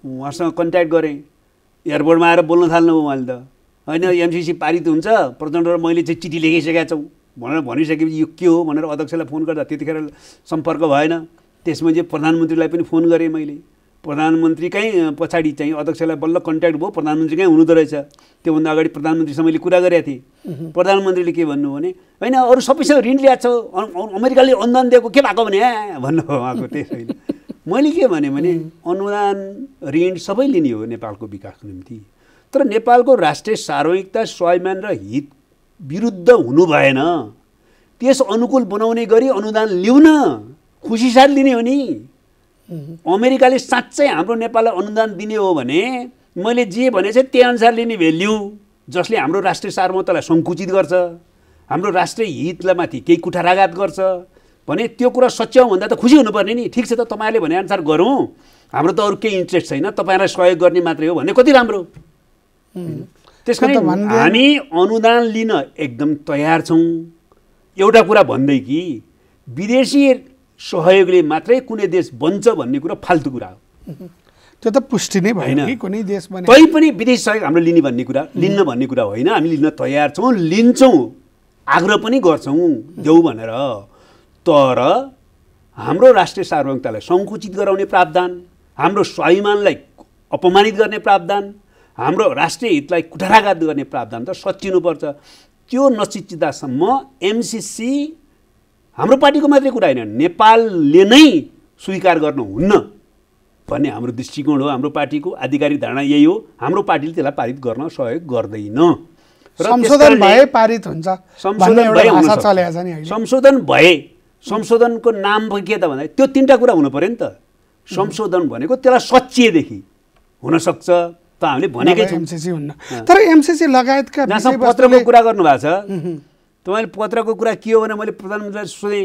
उहाँसँग कन्ट्याक्ट गरेँ एयरपोर्टमा आएर बोल्न थाल्नु उहाँले त होइन एमसिसी पारित हुन्छ प्रचण्ड र मैले चाहिँ चिठी लेखिसकेका छौँ भनेर भनिसकेपछि यो के हो भनेर अध्यक्षलाई फोन गर्दा त्यतिखेर सम्पर्क भएन त्यसमा चाहिँ प्रधानमन्त्रीलाई पनि फोन गरेँ मैले प्रधानमन्त्रीकै पछाडि चाहिँ अध्यक्षलाई बल्ल कन्ट्याक्ट भयो प्रधानमन्त्रीकै हुनुहुँदो रहेछ त्योभन्दा अगाडि प्रधानमन्त्रीसँग मैले कुरा गरेको थिएँ प्रधानमन्त्रीले के भन्नु भने होइन अरू सबैसँग ऋण ल्याएको छ अमेरिकाले अनुदान दिएको के भएको भने भन्नुभयो उहाँको त्यही होइन मैले के भने अनुदान ऋण सबै लिने हो नेपालको विकासको निम्ति तर नेपालको राष्ट्रिय सार्वजनिकता स्वाभिमान र हित विरुद्ध हुनु भएन त्यस अनुकूल बनाउने गरी अनुदान लिउन न खुसी लिने हो नि अमेरिकाले साँच्चै हाम्रो नेपाललाई अनुदान दिने हो भने मैले जे भने चाहिँ त्यही अनुसार लिने भेल्यु जसले हाम्रो राष्ट्रिय सार्वभौमतालाई सङ्कुचित गर्छ हाम्रो राष्ट्रिय हितलाई माथि केही कुठाराघात गर्छ भने त्यो कुरा सच्याउँ भन्दा त खुसी हुनुपर्ने नि ठिक छ त तपाईँहरूले भने अनुसार गरौँ हाम्रो त अरू केही इन्ट्रेस्ट छैन तपाईँहरूलाई सहयोग गर्ने मात्रै हो भने कति राम्रो त्यस कारण हामी अनुदान लिन एकदम तयार छौँ एउटा कुरा भन्दै कि विदेशी सहयोगले मात्रै कुनै देश बन्छ भन्ने कुरा फाल्तु कुरा हो त्यो त पुष्टि नै भएन कुनै देश पनि विदेशी सहयोग हाम्रो लिने भन्ने कुरा लिन्न भन्ने कुरा होइन हामी लिन तयार छौँ लिन्छौँ आग्रह पनि गर्छौँ देऊ भनेर तर हाम्रो राष्ट्रिय सार्वभौमतालाई सङ्कुचित गराउने प्रावधान हाम्रो स्वाभिमानलाई अपमानित गर्ने प्रावधान हाम्रो राष्ट्रिय हितलाई कुठाराघात गर्ने प्रावधान त सचिनुपर्छ त्यो नचिचिँदासम्म एमसिसी हाम्रो पार्टीको मात्रै कुरा होइन नेपालले नै स्वीकार गर्नुहुन्न भन्ने हाम्रो दृष्टिकोण हो हाम्रो पार्टीको आधिकारिक धारणा यही हो हाम्रो पार्टीले त्यसलाई पारित गर्न सहयोग गर्दैन संशोधन भए पारित हुन्छ संशोधन भए संशोधनको नाम के त भन्दा त्यो तिनवटा कुरा हुनु पऱ्यो नि त संशोधन भनेको त्यसलाई सचिएदेखि हुनसक्छ त हामीले भनेकै छौँ तर एमसिसी लगायतका पत्रको कुरा गर्नुभएको छ तपाईँले पत्रको कुरा के हो भने मैले प्रधानमन्त्रीलाई सोधेँ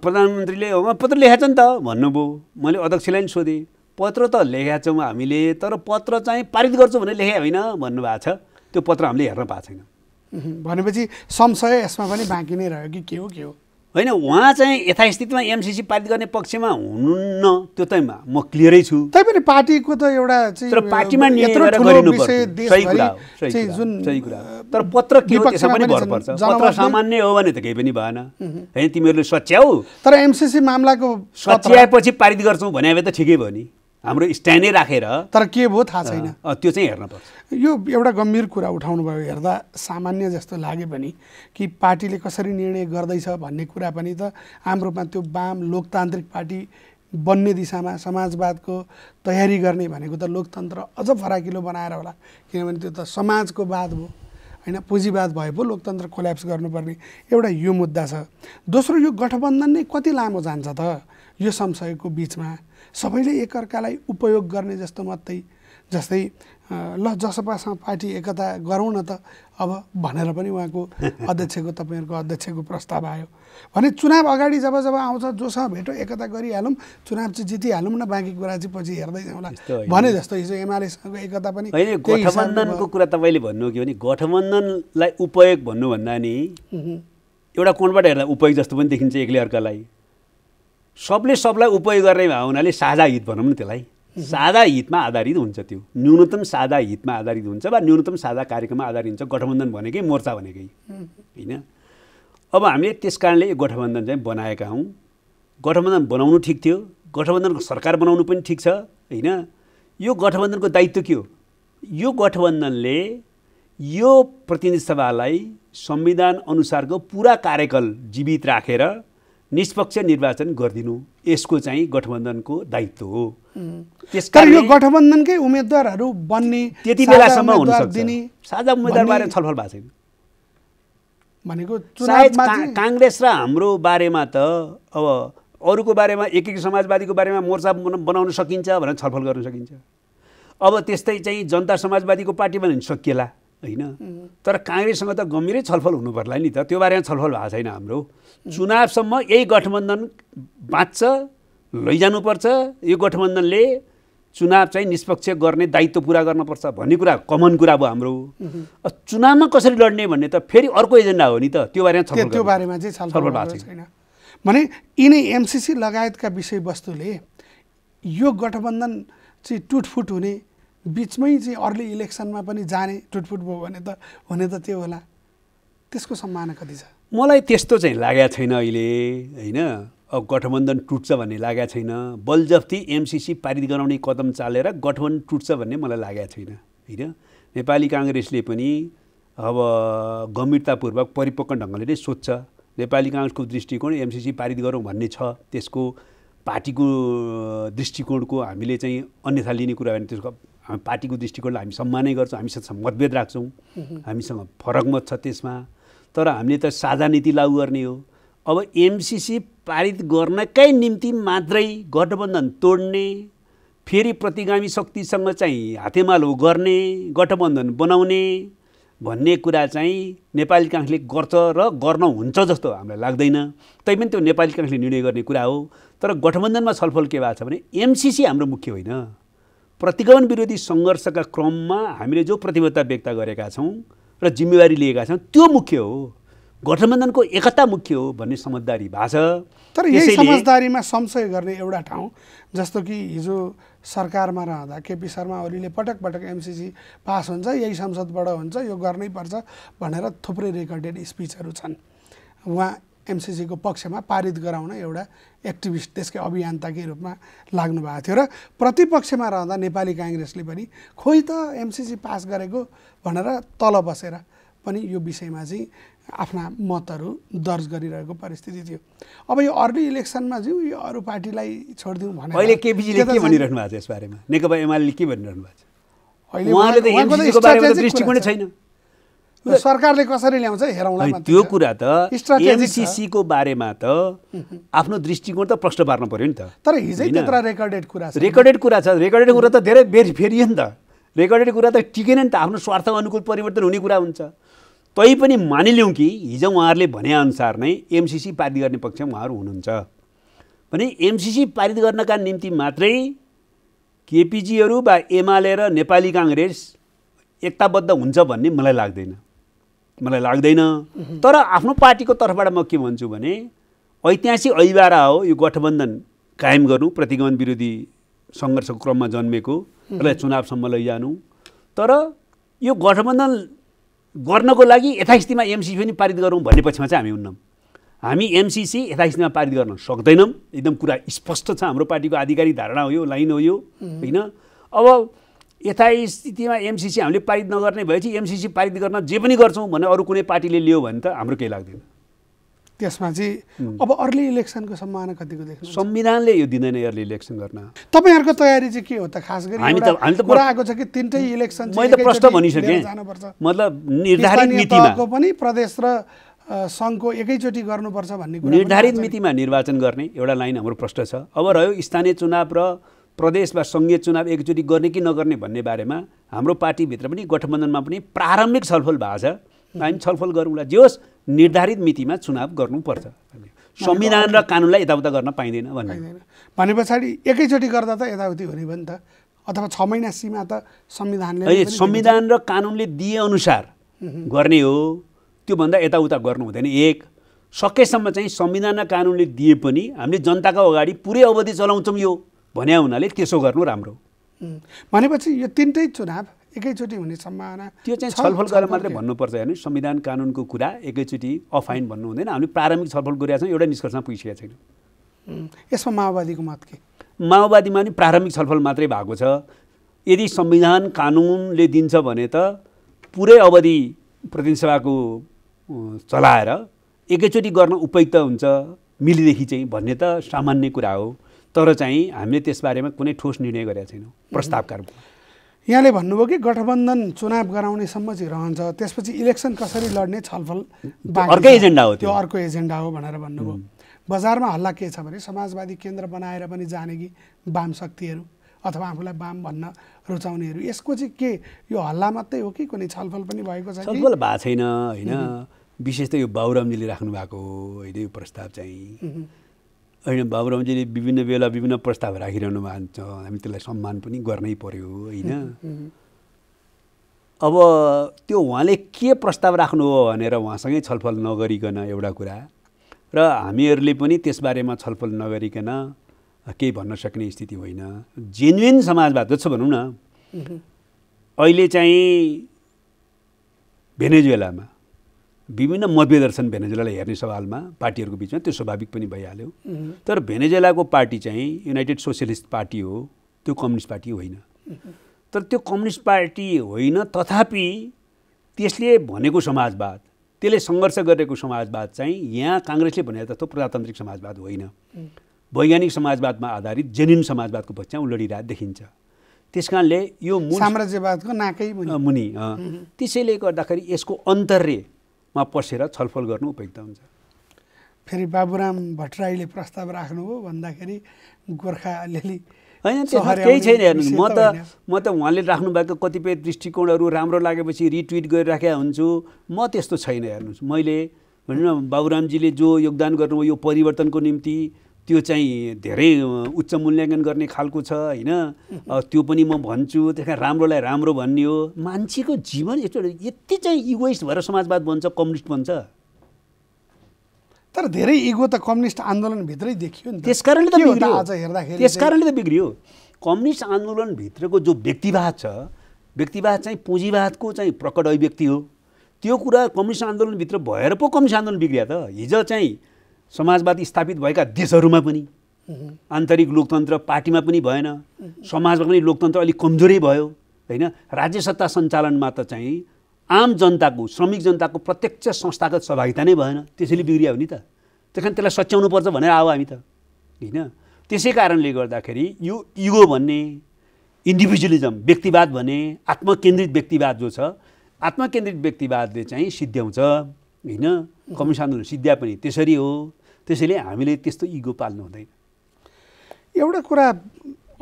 प्रधानमन्त्रीले पत्र लेखाएको छ नि त भन्नुभयो मैले अध्यक्षलाई पनि सोधेँ पत्र त लेखा छौँ हामीले तर पत्र चाहिँ पारित गर्छौँ भने लेखे होइन भन्नुभएको छ त्यो पत्र हामीले हेर्न पाएको छैन भनेपछि संशय यसमा पनि बाँकी नै रह्यो कि के हो के हो होइन उहाँ चाहिँ यथास्थितिमा एमसिसी पारित गर्ने पक्षमा हुनुहुन्न त्यो त म क्लियरै छु पनि पार्टीको त एउटा तर पार्टीमा तर पत्र के हो पनि भर पर्छ पत्र सामान्य हो भने त केही पनि भएन होइन तिमीहरूले सच्याउ तर एमसिसी मामलाको सच्याएपछि पारित गर्छौ भने त ठिकै भयो नि हाम्रो स्ट्यान्डै राखेर तर के भयो थाहा छैन त्यो चाहिँ हेर्न पर्छ यो एउटा गम्भीर कुरा उठाउनुभयो हेर्दा सामान्य जस्तो लाग्यो भने कि पार्टीले कसरी निर्णय गर्दैछ भन्ने कुरा पनि त आम रूपमा त्यो वाम लोकतान्त्रिक पार्टी बन्ने दिशामा समाजवादको तयारी गर्ने भनेको त लोकतन्त्र अझ फराकिलो बनाएर होला किनभने त्यो त समाजको वाद हो होइन पुँजीवाद भए पो लोकतन्त्र कोल्याप्स गर्नुपर्ने एउटा यो मुद्दा छ दोस्रो यो गठबन्धन नै कति लामो जान्छ त यो संशयको बिचमा सबैले एकअर्कालाई उपयोग गर्ने जस्तो मात्रै जस्तै ल जसपासँग पार्टी एकता गरौँ न त अब भनेर पनि उहाँको अध्यक्षको तपाईँहरूको अध्यक्षको प्रस्ताव आयो भने चुनाव अगाडि जब जब आउँछ जोसँग भेटो एकता गरिहालौँ चुनाव चाहिँ जितिहालौँ न बाँकी कुरा चाहिँ पछि हेर्दै जाउँला भने जस्तो हिजो एमालेसँगको एकता पनि गठबन्धनको कुरा तपाईँले भन्नु कि भने गठबन्धनलाई उपयोग भन्नुभन्दा नि एउटा कोणबाट हेर्दा उपयोग जस्तो पनि देखिन्छ एक्लै अर्कालाई सबले सबलाई उपयोग गर्ने भावनाले साझा हित भनौँ न त्यसलाई साझा हितमा आधारित हुन्छ त्यो न्यूनतम साझा हितमा आधारित हुन्छ वा न्यूनतम साझा कार्यक्रममा आधारित हुन्छ गठबन्धन भनेकै मोर्चा भनेकै होइन अब हामीले त्यस कारणले यो गठबन्धन चाहिँ बनाएका हौँ गठबन्धन बनाउनु ठिक थियो गठबन्धनको सरकार बनाउनु पनि ठिक छ होइन यो गठबन्धनको दायित्व के हो यो गठबन्धनले यो प्रतिनिधि सभालाई संविधान अनुसारको पुरा कार्यकाल जीवित राखेर निष्पक्ष निर्वाचन गरिदिनु यसको चाहिँ गठबन्धनको दायित्व हो कारण यो गठबन्धनकै उम्मेद्वारहरू बन्ने त्यति बेलासम्म साझा साझा बारे छलफल भएको छैन भनेको सायद काङ्ग्रेस र हाम्रो बारेमा त अब अरूको बारेमा एक एक समाजवादीको बारेमा मोर्चा बनाउन सकिन्छ भनेर छलफल गर्न सकिन्छ अब त्यस्तै चाहिँ जनता समाजवादीको पार्टी भने सकिएला होइन तर काङ्ग्रेससँग त गम्भीरै छलफल हुनु पर्ला नि त त्यो बारेमा छलफल भएको छैन हाम्रो चुनावसम्म यही गठबन्धन बाँच्छ लैजानुपर्छ यो गठबन्धनले चुनाव चाहिँ निष्पक्ष गर्ने दायित्व पुरा गर्नुपर्छ भन्ने कुरा कमन कुरा भयो हाम्रो चुनावमा कसरी लड्ने भन्ने त फेरि अर्को एजेन्डा हो नि त त्यो बारेमा त्यो बारेमा चाहिँ छलफल भएको छैन भने यिनै एमसिसी लगायतका विषयवस्तुले यो गठबन्धन चाहिँ टुटफुट हुने बिचमै चाहिँ अर्ली इलेक्सनमा पनि जाने टुटफुट भयो भने त हुने त त्यो होला त्यसको सम्भावना कति छ मलाई त्यस्तो चाहिँ लागेको छैन अहिले होइन अब गठबन्धन टुट्छ भन्ने लागेको छैन बलजफ्ती एमसिसी पारित गराउने कदम चालेर गठबन्धन टुट्छ भन्ने मलाई लागेको छैन होइन नेपाली काङ्ग्रेसले पनि अब गम्भीरतापूर्वक परिपक्व ढङ्गले नै सोध्छ नेपाली काङ्ग्रेसको दृष्टिकोण एमसिसी पारित गरौँ भन्ने छ त्यसको पार्टीको दृष्टिकोणको हामीले चाहिँ अन्यथा लिने कुरा भने त्यसको पार्टीको दृष्टिकोणलाई हामी सम्मानै गर्छौँ हामीसँग मतभेद राख्छौँ हामीसँग फरक मत छ त्यसमा तर हामीले त साझा नीति लागू गर्ने हो अब एमसिसी पारित गर्नकै निम्ति मात्रै गठबन्धन तोड्ने फेरि प्रतिगामी शक्तिसँग चाहिँ हातेमालो गर्ने गठबन्धन बनाउने भन्ने कुरा चाहिँ नेपाली काङ्ग्रेसले गर्छ र गर्न हुन्छ जस्तो हामीलाई लाग्दैन तैपनि त्यो नेपाली काङ्ग्रेसले निर्णय गर्ने कुरा हो तर गठबन्धनमा छलफल के भएको छ भने एमसिसी हाम्रो मुख्य होइन प्रतिगमन विरोधी सङ्घर्षका क्रममा हामीले जो प्रतिबद्धता व्यक्त गरेका छौँ र जिम्मेवारी लिएका छन् त्यो मुख्य हो गठबन्धनको एकता मुख्य हो भन्ने समझदारी भएको तर यही समझदारीमा संशय गर्ने एउटा ठाउँ जस्तो कि हिजो सरकारमा रहँदा केपी शर्मा ओलीले पटक पटक एमसिसी पास हुन्छ यही संसदबाट हुन्छ यो गर्नैपर्छ भनेर थुप्रै रेकर्डेड स्पिचहरू छन् उहाँ एमसिसीको पक्षमा पारित गराउन एउटा एक्टिभिस्ट त्यसकै अभियन्ताकै रूपमा लाग्नु भएको थियो र प्रतिपक्षमा रहँदा नेपाली काङ्ग्रेसले पनि खोइ त एमसिसी पास गरेको भनेर तल बसेर पनि यो विषयमा चाहिँ आफ्ना मतहरू दर्ज गरिरहेको परिस्थिति थियो अब यो अर्ली इलेक्सनमा जाउँ यो अरू पार्टीलाई छोडिदिउँ भनेर अहिले केपिजीले के भनिरहनु भएको छ यसबारेमा नेकपा एमाले के भनिरहनु भएको छ अहिले दृष्टिकोण छैन सरकारले कसरी ल्याउँछ हेरौँला त्यो कुरा त एमसिसीको बारेमा त आफ्नो दृष्टिकोण त प्रश्न पार्नु पऱ्यो नि त तर हिजै त्यत्र रेकर्डेड कुरा छ रेकर्डेड कुरा छ रेकर्डेड कुरा त धेरै बेर फेरियो नि त रेकर्डेड कुरा त टिकेन नि त आफ्नो स्वार्थ अनुकूल परिवर्तन हुने कुरा हुन्छ तै पनि मानिलिउँ कि हिजो उहाँहरूले भनेअनुसार नै एमसिसी पारित गर्ने पक्षमा उहाँहरू हुनुहुन्छ भने एमसिसी पारित गर्नका निम्ति मात्रै केपिजीहरू वा एमाले र नेपाली काङ्ग्रेस एकताबद्ध हुन्छ भन्ने मलाई लाग्दैन मलाई लाग्दैन तर आफ्नो पार्टीको तर्फबाट म के भन्छु भने ऐतिहासिक अहिबारा हो यो गठबन्धन कायम गर्नु प्रतिगमन विरोधी सङ्घर्षको क्रममा जन्मेको यसलाई चुनावसम्म लैजानु तर यो गठबन्धन गर्नको लागि यथास्थितिमा एमसिसी पनि पारित गरौँ भन्ने पक्षमा चाहिँ हामी हुन्नौँ हामी एमसिसी यथास्थितिमा पारित गर्न सक्दैनौँ एकदम कुरा स्पष्ट छ हाम्रो पार्टीको आधिकारिक धारणा हो यो लाइन हो यो होइन अब यथास्थितिमा एमसिसी हामीले पारित नगर्ने भएपछि एमसिसी पारित गर्न जे पनि गर्छौँ भने अरू कुनै पार्टीले लियो भने त हाम्रो केही लाग्दैन त्यसमा चाहिँ अब अर्ली इलेक्सनको सम्मान कतिको देख्छ संविधानले यो दिँदैन अर्ली इलेक्सन गर्न तपाईँहरूको तयारी चाहिँ के हो त खास गरी हामी त हामी त कुरा आएको छ कि तिनटै इलेक्सन मैले प्रश्न भनिसकेँ मतलब निर्धारित नीतिमा पनि प्रदेश र सङ्घको एकैचोटि गर्नुपर्छ भन्ने निर्धारित मितिमा निर्वाचन गर्ने एउटा लाइन हाम्रो प्रश्न छ अब रह्यो स्थानीय चुनाव र प्रदेशमा सङ्घीय चुनाव एकचोटि गर्ने कि नगर्ने भन्ने बारेमा हाम्रो पार्टीभित्र पनि गठबन्धनमा पनि प्रारम्भिक छलफल भएको छ हामी छलफल गरौँला जे होस् निर्धारित मितिमा चुनाव गर्नुपर्छ संविधान र कानुनलाई यताउता गर्न पाइँदैन भन्ने भने पछाडि एकैचोटि गर्दा त यताउति हुने भयो नि त अथवा छ महिना सीमा त संविधानले संविधान र कानुनले दिएअनुसार गर्ने हो त्योभन्दा यताउता गर्नु हुँदैन एक सकेसम्म चाहिँ संविधान र कानुनले दिए पनि हामीले जनताको अगाडि पुरै अवधि चलाउँछौँ यो भन्या हुनाले त्यसो गर्नु राम्रो भनेपछि यो तिनटै चुनाव एकैचोटि हुने सम्भावना त्यो चाहिँ छलफल गरेर मात्रै भन्नुपर्छ हेर्नु संविधान कानुनको कुरा एकैचोटि अफाइन भन्नु हुँदैन हामीले प्रारम्भिक छलफल गरिरहेको छौँ एउटा निष्कर्षमा पुगिसकेका छैनौँ यसमा माओवादीको मत के माओवादीमा नि प्रारम्भिक छलफल मात्रै भएको छ यदि संविधान कानुनले दिन्छ भने त पुरै अवधि प्रतिनिधिसभाको चलाएर एकैचोटि गर्न उपयुक्त हुन्छ मिलेदेखि चाहिँ भन्ने त सामान्य कुरा हो तर चाहिँ हामीले त्यसबारेमा कुनै ठोस निर्णय गरेका छैनौँ प्रस्तावका रूपमा यहाँले भन्नुभयो कि गठबन्धन चुनाव गराउनेसम्म चाहिँ रहन्छ त्यसपछि इलेक्सन कसरी लड्ने छलफल अर्को एजेन्डा हो त्यो अर्को एजेन्डा हो भनेर भन्नुभयो बजारमा हल्ला के छ भने समाजवादी केन्द्र बनाएर पनि जाने कि वाम शक्तिहरू अथवा आफूलाई वाम भन्न रुचाउनेहरू यसको चाहिँ के यो हल्ला मात्रै हो कि कुनै छलफल पनि भएको छ छलफल भएको छैन होइन विशेष त यो बाबुरामजीले राख्नु भएको हो होइन यो प्रस्ताव चाहिँ होइन बाबुरामजीले विभिन्न बेला विभिन्न प्रस्ताव राखिरहनु भएको छ हामी त्यसलाई सम्मान पनि गर्नै पर्यो होइन अब त्यो उहाँले के प्रस्ताव राख्नु हो भनेर उहाँसँगै छलफल नगरिकन एउटा कुरा र हामीहरूले पनि त्यसबारेमा छलफल नगरिकन केही भन्न सक्ने स्थिति होइन जेन्युन समाजवाद जस्तो भनौँ न अहिले चाहिँ भेनेजुएलामा विभिन्न मतभेदहरू छन् भेनेजुलालाई हेर्ने सवालमा पार्टीहरूको बिचमा त्यो स्वाभाविक पनि भइहाल्यो तर भेनेजुलाको पार्टी चाहिँ युनाइटेड सोसियलिस्ट पार्टी हो त्यो कम्युनिस्ट पार्टी होइन तर त्यो कम्युनिस्ट पार्टी होइन तथापि त्यसले भनेको समाजवाद त्यसले सङ्घर्ष गरेको समाजवाद चाहिँ यहाँ काङ्ग्रेसले भने जस्तो प्रजातान्त्रिक समाजवाद होइन वैज्ञानिक समाजवादमा आधारित जेन्युन समाजवादको पक्षमा उ लडिरहेको देखिन्छ त्यस कारणले यो साम्राज्यवादको नाकै मुनि त्यसैले गर्दाखेरि यसको अन्तर्य पसेर छलफल गर्नु उपयुक्त हुन्छ फेरि बाबुराम भट्टराईले प्रस्ताव राख्नुभयो भन्दाखेरि गोर्खा अलिअलि होइन केही छैन हेर्नु म त म त उहाँले राख्नुभएको कतिपय दृष्टिकोणहरू राम्रो लागेपछि रिट्विट गरिराखेका हुन्छु म त्यस्तो छैन हेर्नुहोस् मैले भनौँ न बाबुरामजीले जो योगदान गर्नुभयो यो परिवर्तनको निम्ति त्यो चाहिँ धेरै उच्च मूल्याङ्कन गर्ने खालको छ होइन त्यो पनि म भन्छु त्यस कारण राम्रोलाई राम्रो भन्ने हो मान्छेको जीवन यस्तो यति चाहिँ इगोइस्ट भएर समाजवाद बन्छ कम्युनिस्ट बन्छ तर धेरै इगो त कम्युनिस्ट आन्दोलनभित्रै देखियो नि त्यस कारणले त बिग्रियो आज हेर्दाखेरि त्यस कारणले त बिग्रियो कम्युनिस्ट आन्दोलनभित्रको जो व्यक्तिवाद छ व्यक्तिवाद चाहिँ पुँजीवादको चाहिँ प्रकट अभिव्यक्ति हो त्यो कुरा कम्युनिस्ट आन्दोलनभित्र भएर पो कम्युनिस्ट आन्दोलन बिग्रियो त हिजो चाहिँ समाजवाद स्थापित भएका देशहरूमा पनि आन्तरिक लोकतन्त्र पार्टीमा पनि भएन समाजमा पनि लोकतन्त्र अलिक कमजोरै भयो होइन राज्य सत्ता सञ्चालनमा त चाहिँ आम जनताको श्रमिक जनताको प्रत्यक्ष संस्थागत सहभागिता नै भएन त्यसैले बिग्रियो नि त त्यस कारण त्यसलाई पर्छ भनेर आऊ हामी त होइन त्यसै कारणले गर्दाखेरि यो इगो भन्ने इन्डिभिजुअलिजम व्यक्तिवाद भन्ने आत्मकेन्द्रित व्यक्तिवाद जो छ आत्मकेन्द्रित व्यक्तिवादले चाहिँ सिद्ध्याउँछ होइन कम्युनिस्ट सिद्ध्या पनि त्यसरी हो त्यसैले हामीले त्यस्तो इगो पाल्नु हुँदैन एउटा कुरा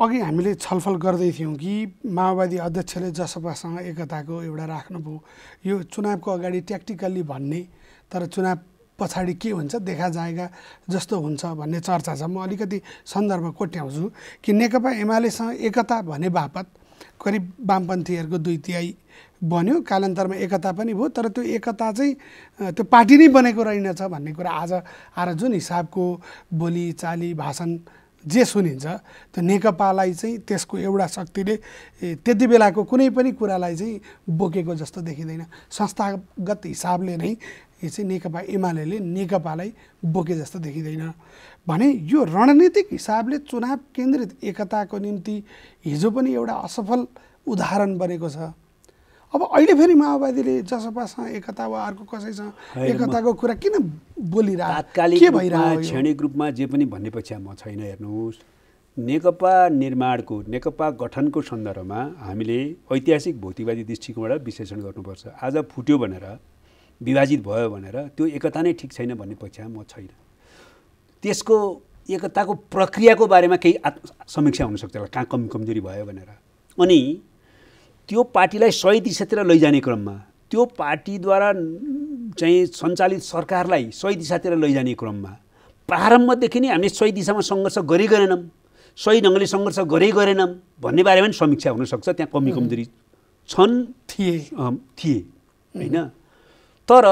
अघि हामीले छलफल गर्दै थियौँ कि माओवादी अध्यक्षले जसपासँग एकताको एउटा राख्नुभयो यो चुनावको अगाडि ट्याक्टिकल्ली भन्ने तर चुनाव पछाडि के हुन्छ देखा जाएगा जस्तो हुन्छ भन्ने चर्चा छ म अलिकति सन्दर्भ कोट्याउँछु कि नेकपा एमालेसँग एकता भने बापत करिब वामपन्थीहरूको दुई तिहाई बन्यो कालान्तरमा एकता पनि भयो तर त्यो एकता चाहिँ त्यो पार्टी नै बनेको रहेनछ भन्ने कुरा आज आएर जुन हिसाबको बोली चाली भाषण जे सुनिन्छ त्यो नेकपालाई चाहिँ त्यसको एउटा शक्तिले त्यति बेलाको कुनै पनि कुरालाई चाहिँ बोकेको जस्तो देखिँदैन संस्थागत हिसाबले नै यो चाहिँ नेकपा एमाले नेकपालाई बोके जस्तो देखिँदैन भने यो रणनीतिक हिसाबले चुनाव केन्द्रित एकताको निम्ति हिजो पनि एउटा असफल उदाहरण बनेको छ अब अहिले फेरि माओवादीले जसपासँग एकता वा अर्को कसैसँग एकताको कुरा किन बोलिरहेको क्षणिक रूपमा जे पनि भन्ने पक्ष म छैन हेर्नुहोस् नेकपा निर्माणको नेकपा गठनको सन्दर्भमा हामीले ऐतिहासिक भौतिकवादी दृष्टिकोणबाट विश्लेषण गर्नुपर्छ आज फुट्यो भनेर विभाजित भयो भनेर त्यो एकता नै ठिक छैन भन्ने पक्षमा म छैन त्यसको एकताको प्रक्रियाको बारेमा केही समीक्षा हुनसक्छ होला कहाँ कमी कमजोरी भयो भनेर अनि त्यो पार्टीलाई सही दिशातिर लैजाने क्रममा त्यो पार्टीद्वारा चाहिँ सञ्चालित सरकारलाई सही दिशातिर लैजाने क्रममा प्रारम्भदेखि नै हामीले सही दिशामा सङ्घर्ष गरे गरेनौँ सही ढङ्गले सङ्घर्ष गरे गरेनौँ भन्ने बारेमा पनि समीक्षा हुनसक्छ त्यहाँ कमी कमजोरी छन् थिए थिए होइन तर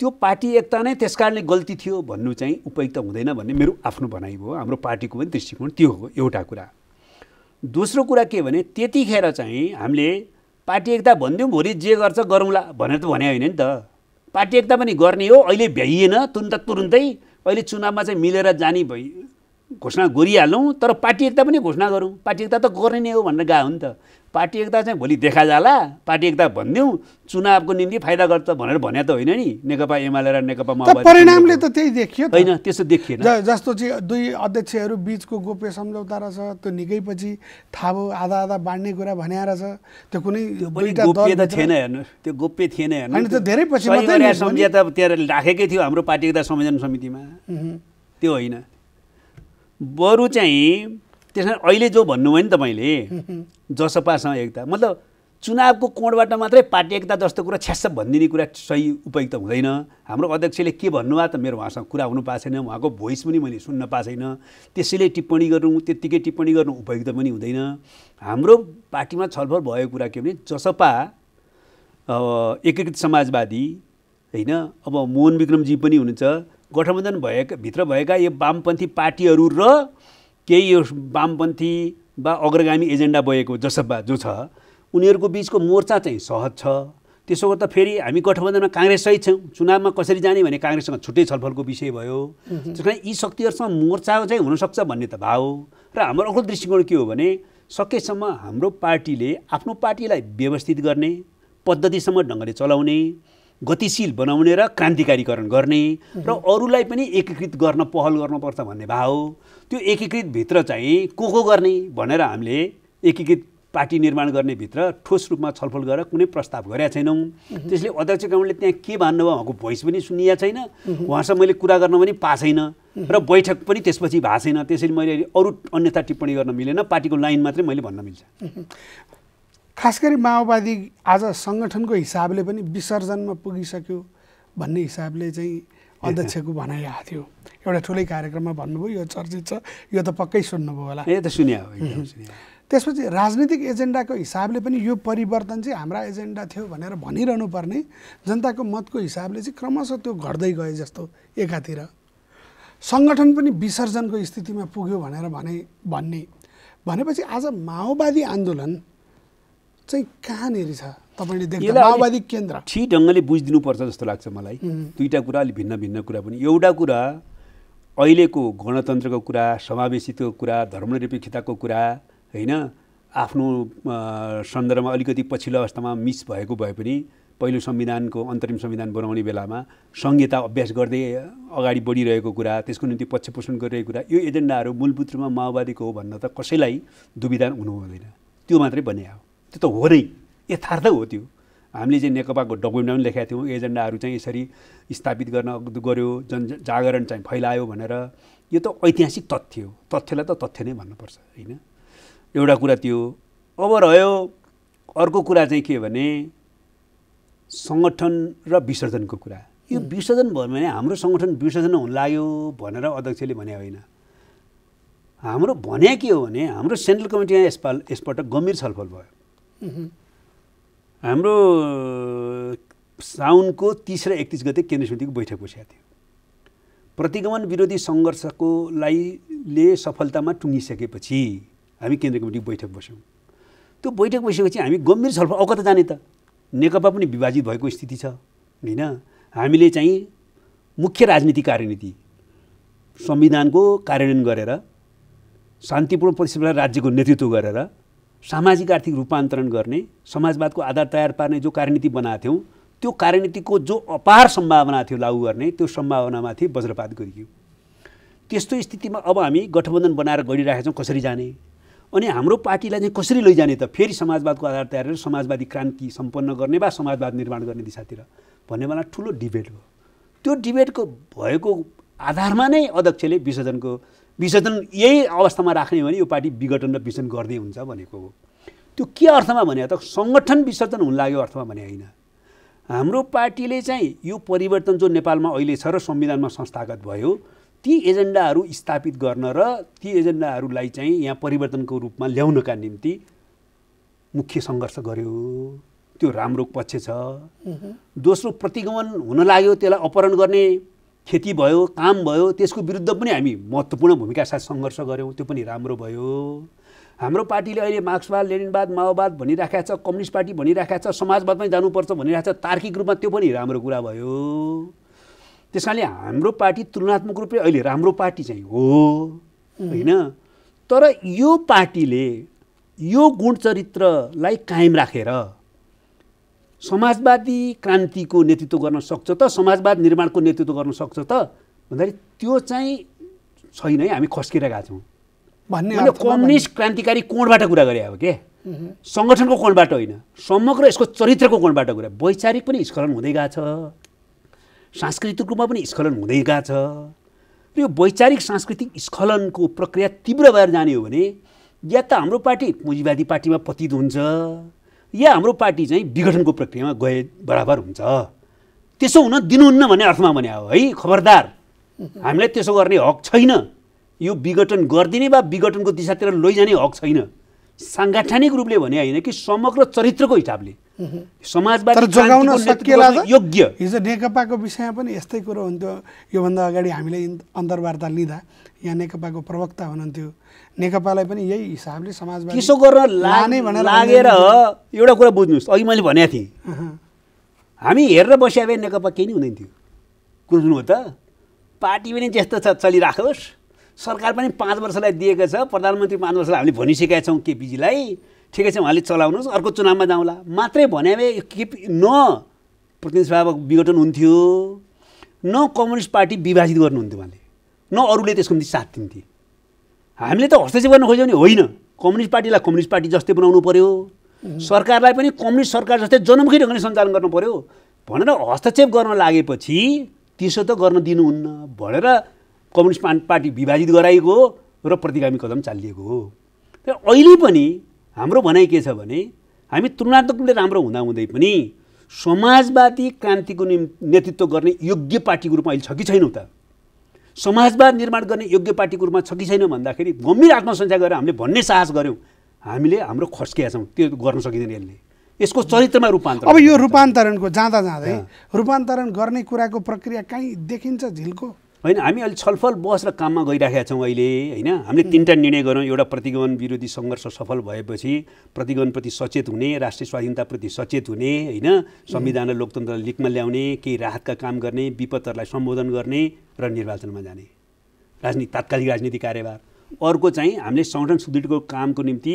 त्यो पार्टी एकता नै त्यस कारणले गल्ती थियो भन्नु चाहिँ उपयुक्त हुँदैन भन्ने मेरो आफ्नो भनाइ भयो हाम्रो पार्टीको पनि दृष्टिकोण त्यो हो एउटा कुरा दोस्रो कुरा के भने त्यतिखेर चाहिँ हामीले पार्टी एकता भनिदिउँ भोलि जे गर्छ गरौँला भनेर त भने होइन नि त पार्टी एकता पनि गर्ने हो अहिले भ्याइएन तुरुन्त तुरुन्तै अहिले चुनावमा चाहिँ मिलेर जाने भइ घोषणा गरिहालौँ तर पार्टी एकता पनि घोषणा गरौँ पार्टी एकता त गर्ने नै हो भनेर गएको हो नि त पार्टी एकता चाहिँ भोलि देखा जाला पार्टी एकता भनिदिउँ चुनावको निम्ति फाइदा गर्छ भनेर भने त होइन नि नेकपा एमाले र नेकपा माओवादी परिणामले त त्यही देखियो होइन त्यस्तो देखिएन जस्तो चाहिँ दुई अध्यक्षहरू बिचको गोप्य सम्झौता रहेछ त्यो निकै पछि थाहा भयो आधा आधा बाँड्ने कुरा भने रहेछ त्यो कुनै गोप्य त थिएन हेर्नु त्यो गोप्य थिएन हेर्नु त्यो धेरै पछि सम्झिया त त्यहाँ राखेकै थियो हाम्रो पार्टी एकता संयोजन समितिमा त्यो होइन बरु चाहिँ त्यसमा अहिले जो भन्नुभयो नि तपाईँले जसपासँग एकता मतलब चुनावको कोणबाट मात्रै पार्टी एकता जस्तो कुरा छ्यासप भनिदिने कुरा सही उपयुक्त हुँदैन हाम्रो अध्यक्षले के भन्नुभयो त मेरो उहाँसँग कुरा हुनु पाएको छैन उहाँको भोइस पनि मैले सुन्न पाएको छैन त्यसैले टिप्पणी गर्नु त्यत्तिकै टिप्पणी गर्नु उपयुक्त पनि हुँदैन हाम्रो पार्टीमा छलफल भएको कुरा के भने जसपा एकीकृत समाजवादी होइन अब मोहन विक्रमजी पनि हुनुहुन्छ गठबन्धन भएका भित्र भएका यो वामपन्थी पार्टीहरू र केही यो वामपन्थी वा अग्रगामी एजेन्डा भएको जसबा जो छ उनीहरूको बिचको मोर्चा चाहिँ सहज छ त्यसो गर्दा फेरि हामी गठबन्धनमा सहित छौँ चुनावमा कसरी जाने भने काङ्ग्रेससँग छुट्टै छलफलको विषय भयो त्यस कारण यी शक्तिहरूसँग मोर्चा चाहिँ हुनसक्छ भन्ने त भाव र हाम्रो अर्को दृष्टिकोण के हो भने सकेसम्म हाम्रो पार्टीले आफ्नो पार्टीलाई व्यवस्थित गर्ने पद्धतिसम्म ढङ्गले चलाउने गतिशील बनाउने र क्रान्तिकारीकरण गर्ने र अरूलाई पनि एकीकृत गर्न पहल गर्नुपर्छ भन्ने भाव त्यो एकीकृतभित्र चाहिँ को को गर्ने भनेर हामीले एकीकृत पार्टी निर्माण गर्नेभित्र ठोस रूपमा छलफल गरेर कुनै प्रस्ताव गरेका छैनौँ त्यसले अध्यक्ष गाउँले त्यहाँ के भन्नुभयो उहाँको भोइस पनि सुनिया छैन उहाँसँग मैले कुरा गर्न पनि पा छैन र बैठक पनि त्यसपछि भएको छैन त्यसरी मैले अरू अन्यथा टिप्पणी गर्न मिलेन पार्टीको लाइन मात्रै मैले भन्न मिल्छ खास गरी माओवादी आज सङ्गठनको हिसाबले पनि विसर्जनमा पुगिसक्यो भन्ने हिसाबले चाहिँ अध्यक्षको भनाइ आएको थियो एउटा ठुलै कार्यक्रममा भन्नुभयो यो चर्चित छ यो त पक्कै सुन्नुभयो होला ए त सुन्या त्यसपछि राजनीतिक एजेन्डाको हिसाबले पनि यो परिवर्तन चाहिँ हाम्रा एजेन्डा थियो भनेर भनिरहनु पर्ने जनताको मतको हिसाबले चाहिँ क्रमशः त्यो घट्दै गए जस्तो एकातिर सङ्गठन पनि विसर्जनको स्थितिमा पुग्यो भनेर भने भन्ने भनेपछि आज माओवादी आन्दोलन चाहिँ कहाँनिर छ तपाईँले माओवादी केन्द्र ठिक ढङ्गले बुझिदिनुपर्छ जस्तो लाग्छ मलाई दुईवटा कुरा अलिक भिन्न भिन्न कुरा पनि एउटा कुरा अहिलेको गणतन्त्रको कुरा समावेशितको कुरा धर्मनिरपेक्षताको कुरा होइन आफ्नो सन्दर्भमा अलिकति पछिल्लो अवस्थामा मिस भएको भए पनि पहिलो संविधानको अन्तरिम संविधान बनाउने बेलामा संहिता अभ्यास गर्दै अगाडि बढिरहेको कुरा त्यसको निम्ति पक्षपोषण गरिरहेको कुरा यो एजेन्डाहरू मूलभूत रूपमा माओवादीको हो भन्न त कसैलाई दुविधा हुनु हुँदैन त्यो मात्रै भने हो त्यो त हो नै यथार्थ हो त्यो हामीले चाहिँ नेकपाको डकुमेन्टमा पनि लेखेका थियौँ एजेन्डाहरू चाहिँ यसरी स्थापित गर्न गऱ्यो जन जागरण चाहिँ फैलायो भनेर यो त ऐतिहासिक तथ्य हो तथ्यलाई त तथ्य नै भन्नुपर्छ होइन एउटा कुरा त्यो अब रह्यो अर्को कुरा चाहिँ के भने सङ्गठन र विसर्जनको कुरा यो विसर्जन भयो भने हाम्रो सङ्गठन विसर्जन हुन लाग्यो भनेर अध्यक्षले भने होइन हाम्रो भने के हो भने हाम्रो सेन्ट्रल कमिटीमा यसपाल यसपल्ट गम्भीर छलफल भयो हाम्रो साउनको तिस र एकतिस गते केन्द्रीय समितिको बैठक बसेको थियो प्रतिगमन विरोधी सङ्घर्षको लागिले सफलतामा टुङ्गिसकेपछि हामी केन्द्रीय कमिटीको बैठक बस्यौँ त्यो बैठक बसेपछि हामी गम्भीर छलफल अग त जाने त नेकपा पनि विभाजित भएको स्थिति छ होइन हामीले चाहिँ मुख्य राजनीति कार्यनीति संविधानको कार्यान्वयन गरेर शान्तिपूर्ण परिस्थितिलाई राज्यको नेतृत्व गरेर सामाजिक आर्थिक रूपान्तरण गर्ने समाजवादको आधार तयार पार्ने जो कार्यनीति बनाएको थियौँ त्यो कार्यनीतिको जो अपार सम्भावना थियो लागू गर्ने त्यो सम्भावनामाथि वज्रपात गरियो त्यस्तो स्थितिमा अब हामी गठबन्धन बनाएर गरिरहेका छौँ कसरी जाने अनि हाम्रो पार्टीलाई चाहिँ कसरी लैजाने त फेरि समाजवादको आधार तयार समाजवादी क्रान्ति सम्पन्न गर्ने वा समाजवाद निर्माण गर्ने दिशातिर भन्नेवाला ठुलो डिबेट हो त्यो डिबेटको भएको आधारमा नै अध्यक्षले विसर्जनको विसर्जन यही अवस्थामा राख्ने भने यो पार्टी विघटन र विसर्जन गर्दै हुन्छ भनेको हो त्यो के अर्थमा भने त सङ्गठन विसर्जन हुन लाग्यो अर्थमा भने होइन हाम्रो पार्टीले चाहिँ यो परिवर्तन जो नेपालमा अहिले छ र संविधानमा संस्थागत भयो ती एजेन्डाहरू स्थापित गर्न र ती एजेन्डाहरूलाई चाहिँ यहाँ परिवर्तनको रूपमा ल्याउनका निम्ति मुख्य सङ्घर्ष गर्यो त्यो राम्रो पक्ष छ दोस्रो प्रतिगमन हुन लाग्यो त्यसलाई अपहरण गर्ने खेती भयो काम भयो त्यसको विरुद्ध पनि हामी महत्त्वपूर्ण भूमिका साथ सङ्घर्ष गऱ्यौँ त्यो पनि राम्रो भयो हाम्रो पार्टीले अहिले मार्क्सवाद लेनिनवाद माओवाद भनिराखेको छ कम्युनिस्ट पार्टी भनिराखेको छ समाजवादमै जानुपर्छ भनिरहेको छ तार्किक रूपमा त्यो पनि राम्रो कुरा भयो त्यस कारणले हाम्रो पार्टी तुलनात्मक रूपले अहिले राम्रो पार्टी चाहिँ हो होइन तर यो पार्टीले यो गुणचरित्रलाई कायम राखेर समाजवादी क्रान्तिको नेतृत्व गर्न सक्छ त समाजवाद निर्माणको नेतृत्व गर्न सक्छ त भन्दाखेरि त्यो चाहिँ छैन है हामी खस्किरहेका छौँ भन्ने कम्युनिस्ट क्रान्तिकारी कोणबाट कुरा गरे अब के सङ्गठनको कोणबाट होइन समग्र यसको चरित्रको कोणबाट कुरा वैचारिक पनि स्खलन हुँदै गएको छ सांस्कृतिक रूपमा पनि स्खलन हुँदै गएको छ यो वैचारिक सांस्कृतिक स्खलनको प्रक्रिया तीव्र भएर जाने हो भने या त हाम्रो पार्टी पुँजीवादी पार्टीमा पतित हुन्छ या हाम्रो पार्टी चाहिँ विघटनको प्रक्रियामा गए बराबर हुन्छ त्यसो हुन दिनुहुन्न भन्ने अर्थमा भने हो है खबरदार हामीलाई त्यसो गर्ने हक छैन यो विघटन गरिदिने वा विघटनको दिशातिर लैजाने हक छैन साङ्गठनिक रूपले भने होइन कि समग्र चरित्रको हिसाबले समाजवादी जोगाउन सकिएला योग्य हिजो नेकपाको विषयमा पनि यस्तै कुरो हुन्थ्यो योभन्दा अगाडि हामीले अन्तर्वार्ता लिँदा यहाँ नेकपाको प्रवक्ता हुनुहुन्थ्यो नेकपालाई पनि यही हिसाबले समाजवादी त्यसो गर्न लाने भनेर लागेर एउटा कुरा बुझ्नुहोस् अघि मैले भनेको थिएँ हामी हेरेर बस्या भए नेकपा केही नै हुँदैन थियो कुरो हो त पार्टी पनि त्यस्तो छ चलिराखोस् सरकार पनि पाँच वर्षलाई दिएको छ प्रधानमन्त्री पाँच वर्षलाई हामीले भनिसकेका छौँ केपिजीलाई ठिकै छ उहाँले चलाउनुहोस् अर्को चुनावमा जाउँला मात्रै भने के न प्रतिनिधिसभा विघटन हुन्थ्यो न कम्युनिस्ट पार्टी विभाजित गर्नुहुन्थ्यो उहाँले न अरूले त्यसको निम्ति साथ दिन्थे हामीले त हस्तक्षेप गर्न खोज्यौँ नि होइन कम्युनिस्ट पार्टीलाई कम्युनिस्ट पार्टी जस्तै बनाउनु पऱ्यो सरकारलाई पनि कम्युनिस्ट सरकार जस्तै जनमुखी ढङ्गले सञ्चालन गर्नु पऱ्यो भनेर हस्तक्षेप गर्न लागेपछि त्यसो त गर्न दिनुहुन्न भनेर कम्युनिस्ट पार्टी विभाजित गराएको र प्रतिगामी कदम चालिएको हो अहिले पनि हाम्रो भनाइ के छ भने हामी तुलनात्मक रूपले राम्रो हुँदाहुँदै पनि समाजवादी क्रान्तिको नेतृत्व गर्ने योग्य पार्टीको रूपमा अहिले छ कि छैनौँ त समाजवाद निर्माण गर्ने योग्य पार्टीको रूपमा छ कि छैन भन्दाखेरि गम्भीर आत्मसंशा गरेर हामीले भन्ने साहस गऱ्यौँ हामीले हाम्रो खस्किया छौँ त्यो गर्न सकिँदैन यसले यसको चरित्रमा रूपान्तरण अब यो रूपान्तरणको जाँदा जाँदै रूपान्तरण गर्ने कुराको प्रक्रिया कहीँ देखिन्छ झिल्को होइन हामी अहिले छलफल बस र काममा गइराखेका छौँ अहिले होइन हामीले तिनवटा निर्णय गऱ्यौँ एउटा प्रतिगमन विरोधी सङ्घर्ष सफल भएपछि प्रतिगमनप्रति सचेत हुने राष्ट्रिय स्वाधीनताप्रति सचेत हुने होइन संविधान र लोकतन्त्र लिकमा ल्याउने केही राहतका काम गर्ने विपदहरूलाई सम्बोधन गर्ने र निर्वाचनमा जाने राजनीति तात्कालिक राजनीति कार्यभार अर्को चाहिँ हामीले सङ्गठन सुदृढको कामको निम्ति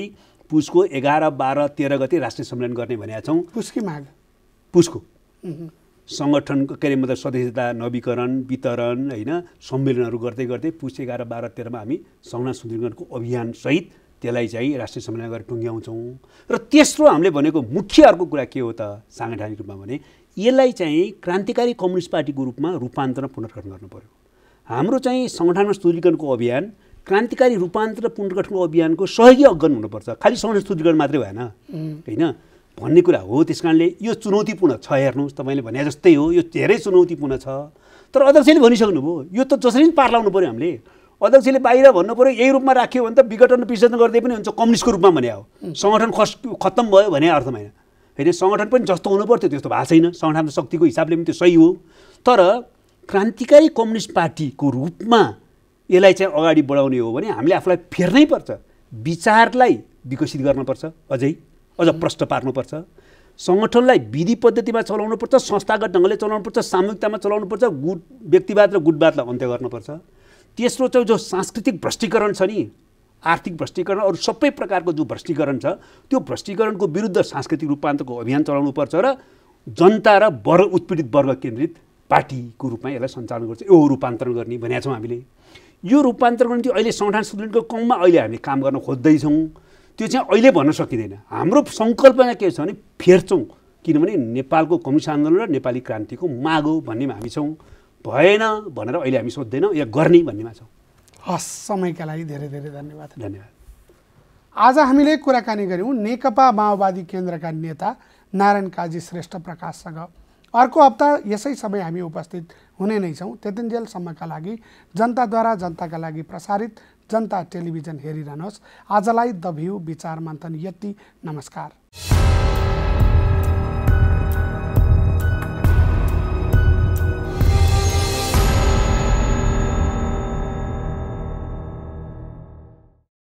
पुसको एघार बाह्र तेह्र गते राष्ट्रिय सम्मेलन गर्ने भनेका छौँ पुसकी माग पुसको सङ्गठनको के अरे मतलब सदस्यता नवीकरण वितरण होइन सम्मेलनहरू गर्दै गर्दै पुस एघार बाह्र तेह्रमा हामी सङ्घना सुदृढीकरणको अभियानसहित त्यसलाई चाहिँ राष्ट्रिय सम्मेलन गरेर टुङ्ग्याउँछौँ र तेस्रो हामीले भनेको मुख्य अर्को कुरा के हो त साङ्गठनिक रूपमा भने यसलाई चाहिँ क्रान्तिकारी कम्युनिस्ट पार्टीको रूपमा रूपान्तरण पुनर्गठन गर्नु पऱ्यो हाम्रो चाहिँ सङ्गठनमा सुदृढीकरणको अभियान क्रान्तिकारी रूपान्तरण पुनर्गठनको अभियानको सहयोगी अगन हुनुपर्छ खालि सङ्गठन सुदृढीकरण मात्रै भएन होइन भन्ने कुरा हो त्यस कारणले यो चुनौतीपूर्ण छ हेर्नुहोस् तपाईँले भने जस्तै हो यो धेरै चुनौतीपूर्ण छ तर अध्यक्षले भनिसक्नुभयो यो त जसरी पनि पार लाउनु पऱ्यो हामीले अध्यक्षले बाहिर भन्नु पऱ्यो यही रूपमा राख्यो भने त विघटन विसर्जन गर्दै पनि हुन्छ कम्युनिस्टको रूपमा भने हो सङ्गठन खस खत्तम भयो भने अर्थमा होइन होइन सङ्गठन पनि जस्तो हुनु पर्थ्यो त्यस्तो भएको छैन सङ्गठन शक्तिको हिसाबले पनि त्यो सही हो तर क्रान्तिकारी कम्युनिस्ट पार्टीको रूपमा यसलाई चाहिँ अगाडि बढाउने हो भने हामीले आफूलाई फेर्नै पर्छ विचारलाई विकसित गर्नुपर्छ अझै अझ प्रश्न पार्नुपर्छ सङ्गठनलाई विधि पद्धतिमा चलाउनुपर्छ संस्थागत ढङ्गले चलाउनुपर्छ सामूहिकतामा चलाउनुपर्छ गुट व्यक्तिवाद र गुटवादलाई अन्त्य गर्नुपर्छ तेस्रो चाहिँ जो सांस्कृतिक भ्रष्टीकरण छ नि आर्थिक भ्रष्टीकरण अरू सबै प्रकारको जो भ्रष्टीकरण छ त्यो भ्रष्टीकरणको विरुद्ध सांस्कृतिक रूपान्तरको अभियान चलाउनुपर्छ र जनता र वर्ग उत्पीडित वर्ग केन्द्रित पार्टीको रूपमा यसलाई सञ्चालन गर्छ यो रूपान्तरण गर्ने भनेका छौँ हामीले यो रूपान्तरण चाहिँ अहिले सङ्गठन सुदृढको कममा अहिले हामी काम गर्न खोज्दैछौँ त्यो चाहिँ अहिले भन्न सकिँदैन हाम्रो सङ्कल्पना के छ भने फेर्छौँ किनभने नेपालको कम्युनिस्ट आन्दोलन र नेपाली क्रान्तिको माग हो भन्नेमा हामी छौँ भएन भनेर अहिले हामी सोध्दैनौँ या गर्ने भन्नेमा छौँ हस् समयका लागि धेरै धेरै धन्यवाद धन्यवाद आज हामीले कुराकानी गऱ्यौँ नेकपा माओवादी केन्द्रका नेता नारायण काजी श्रेष्ठ प्रकाशसँग अर्को हप्ता यसै समय हामी उपस्थित हुने नै छौँ त्यतिन्जेलसम्मका लागि जनताद्वारा जनताका लागि प्रसारित जनता टेलिभिजन हेरिरहनुहोस् आजलाई द भ्यू विचार मन्थन यति नमस्कार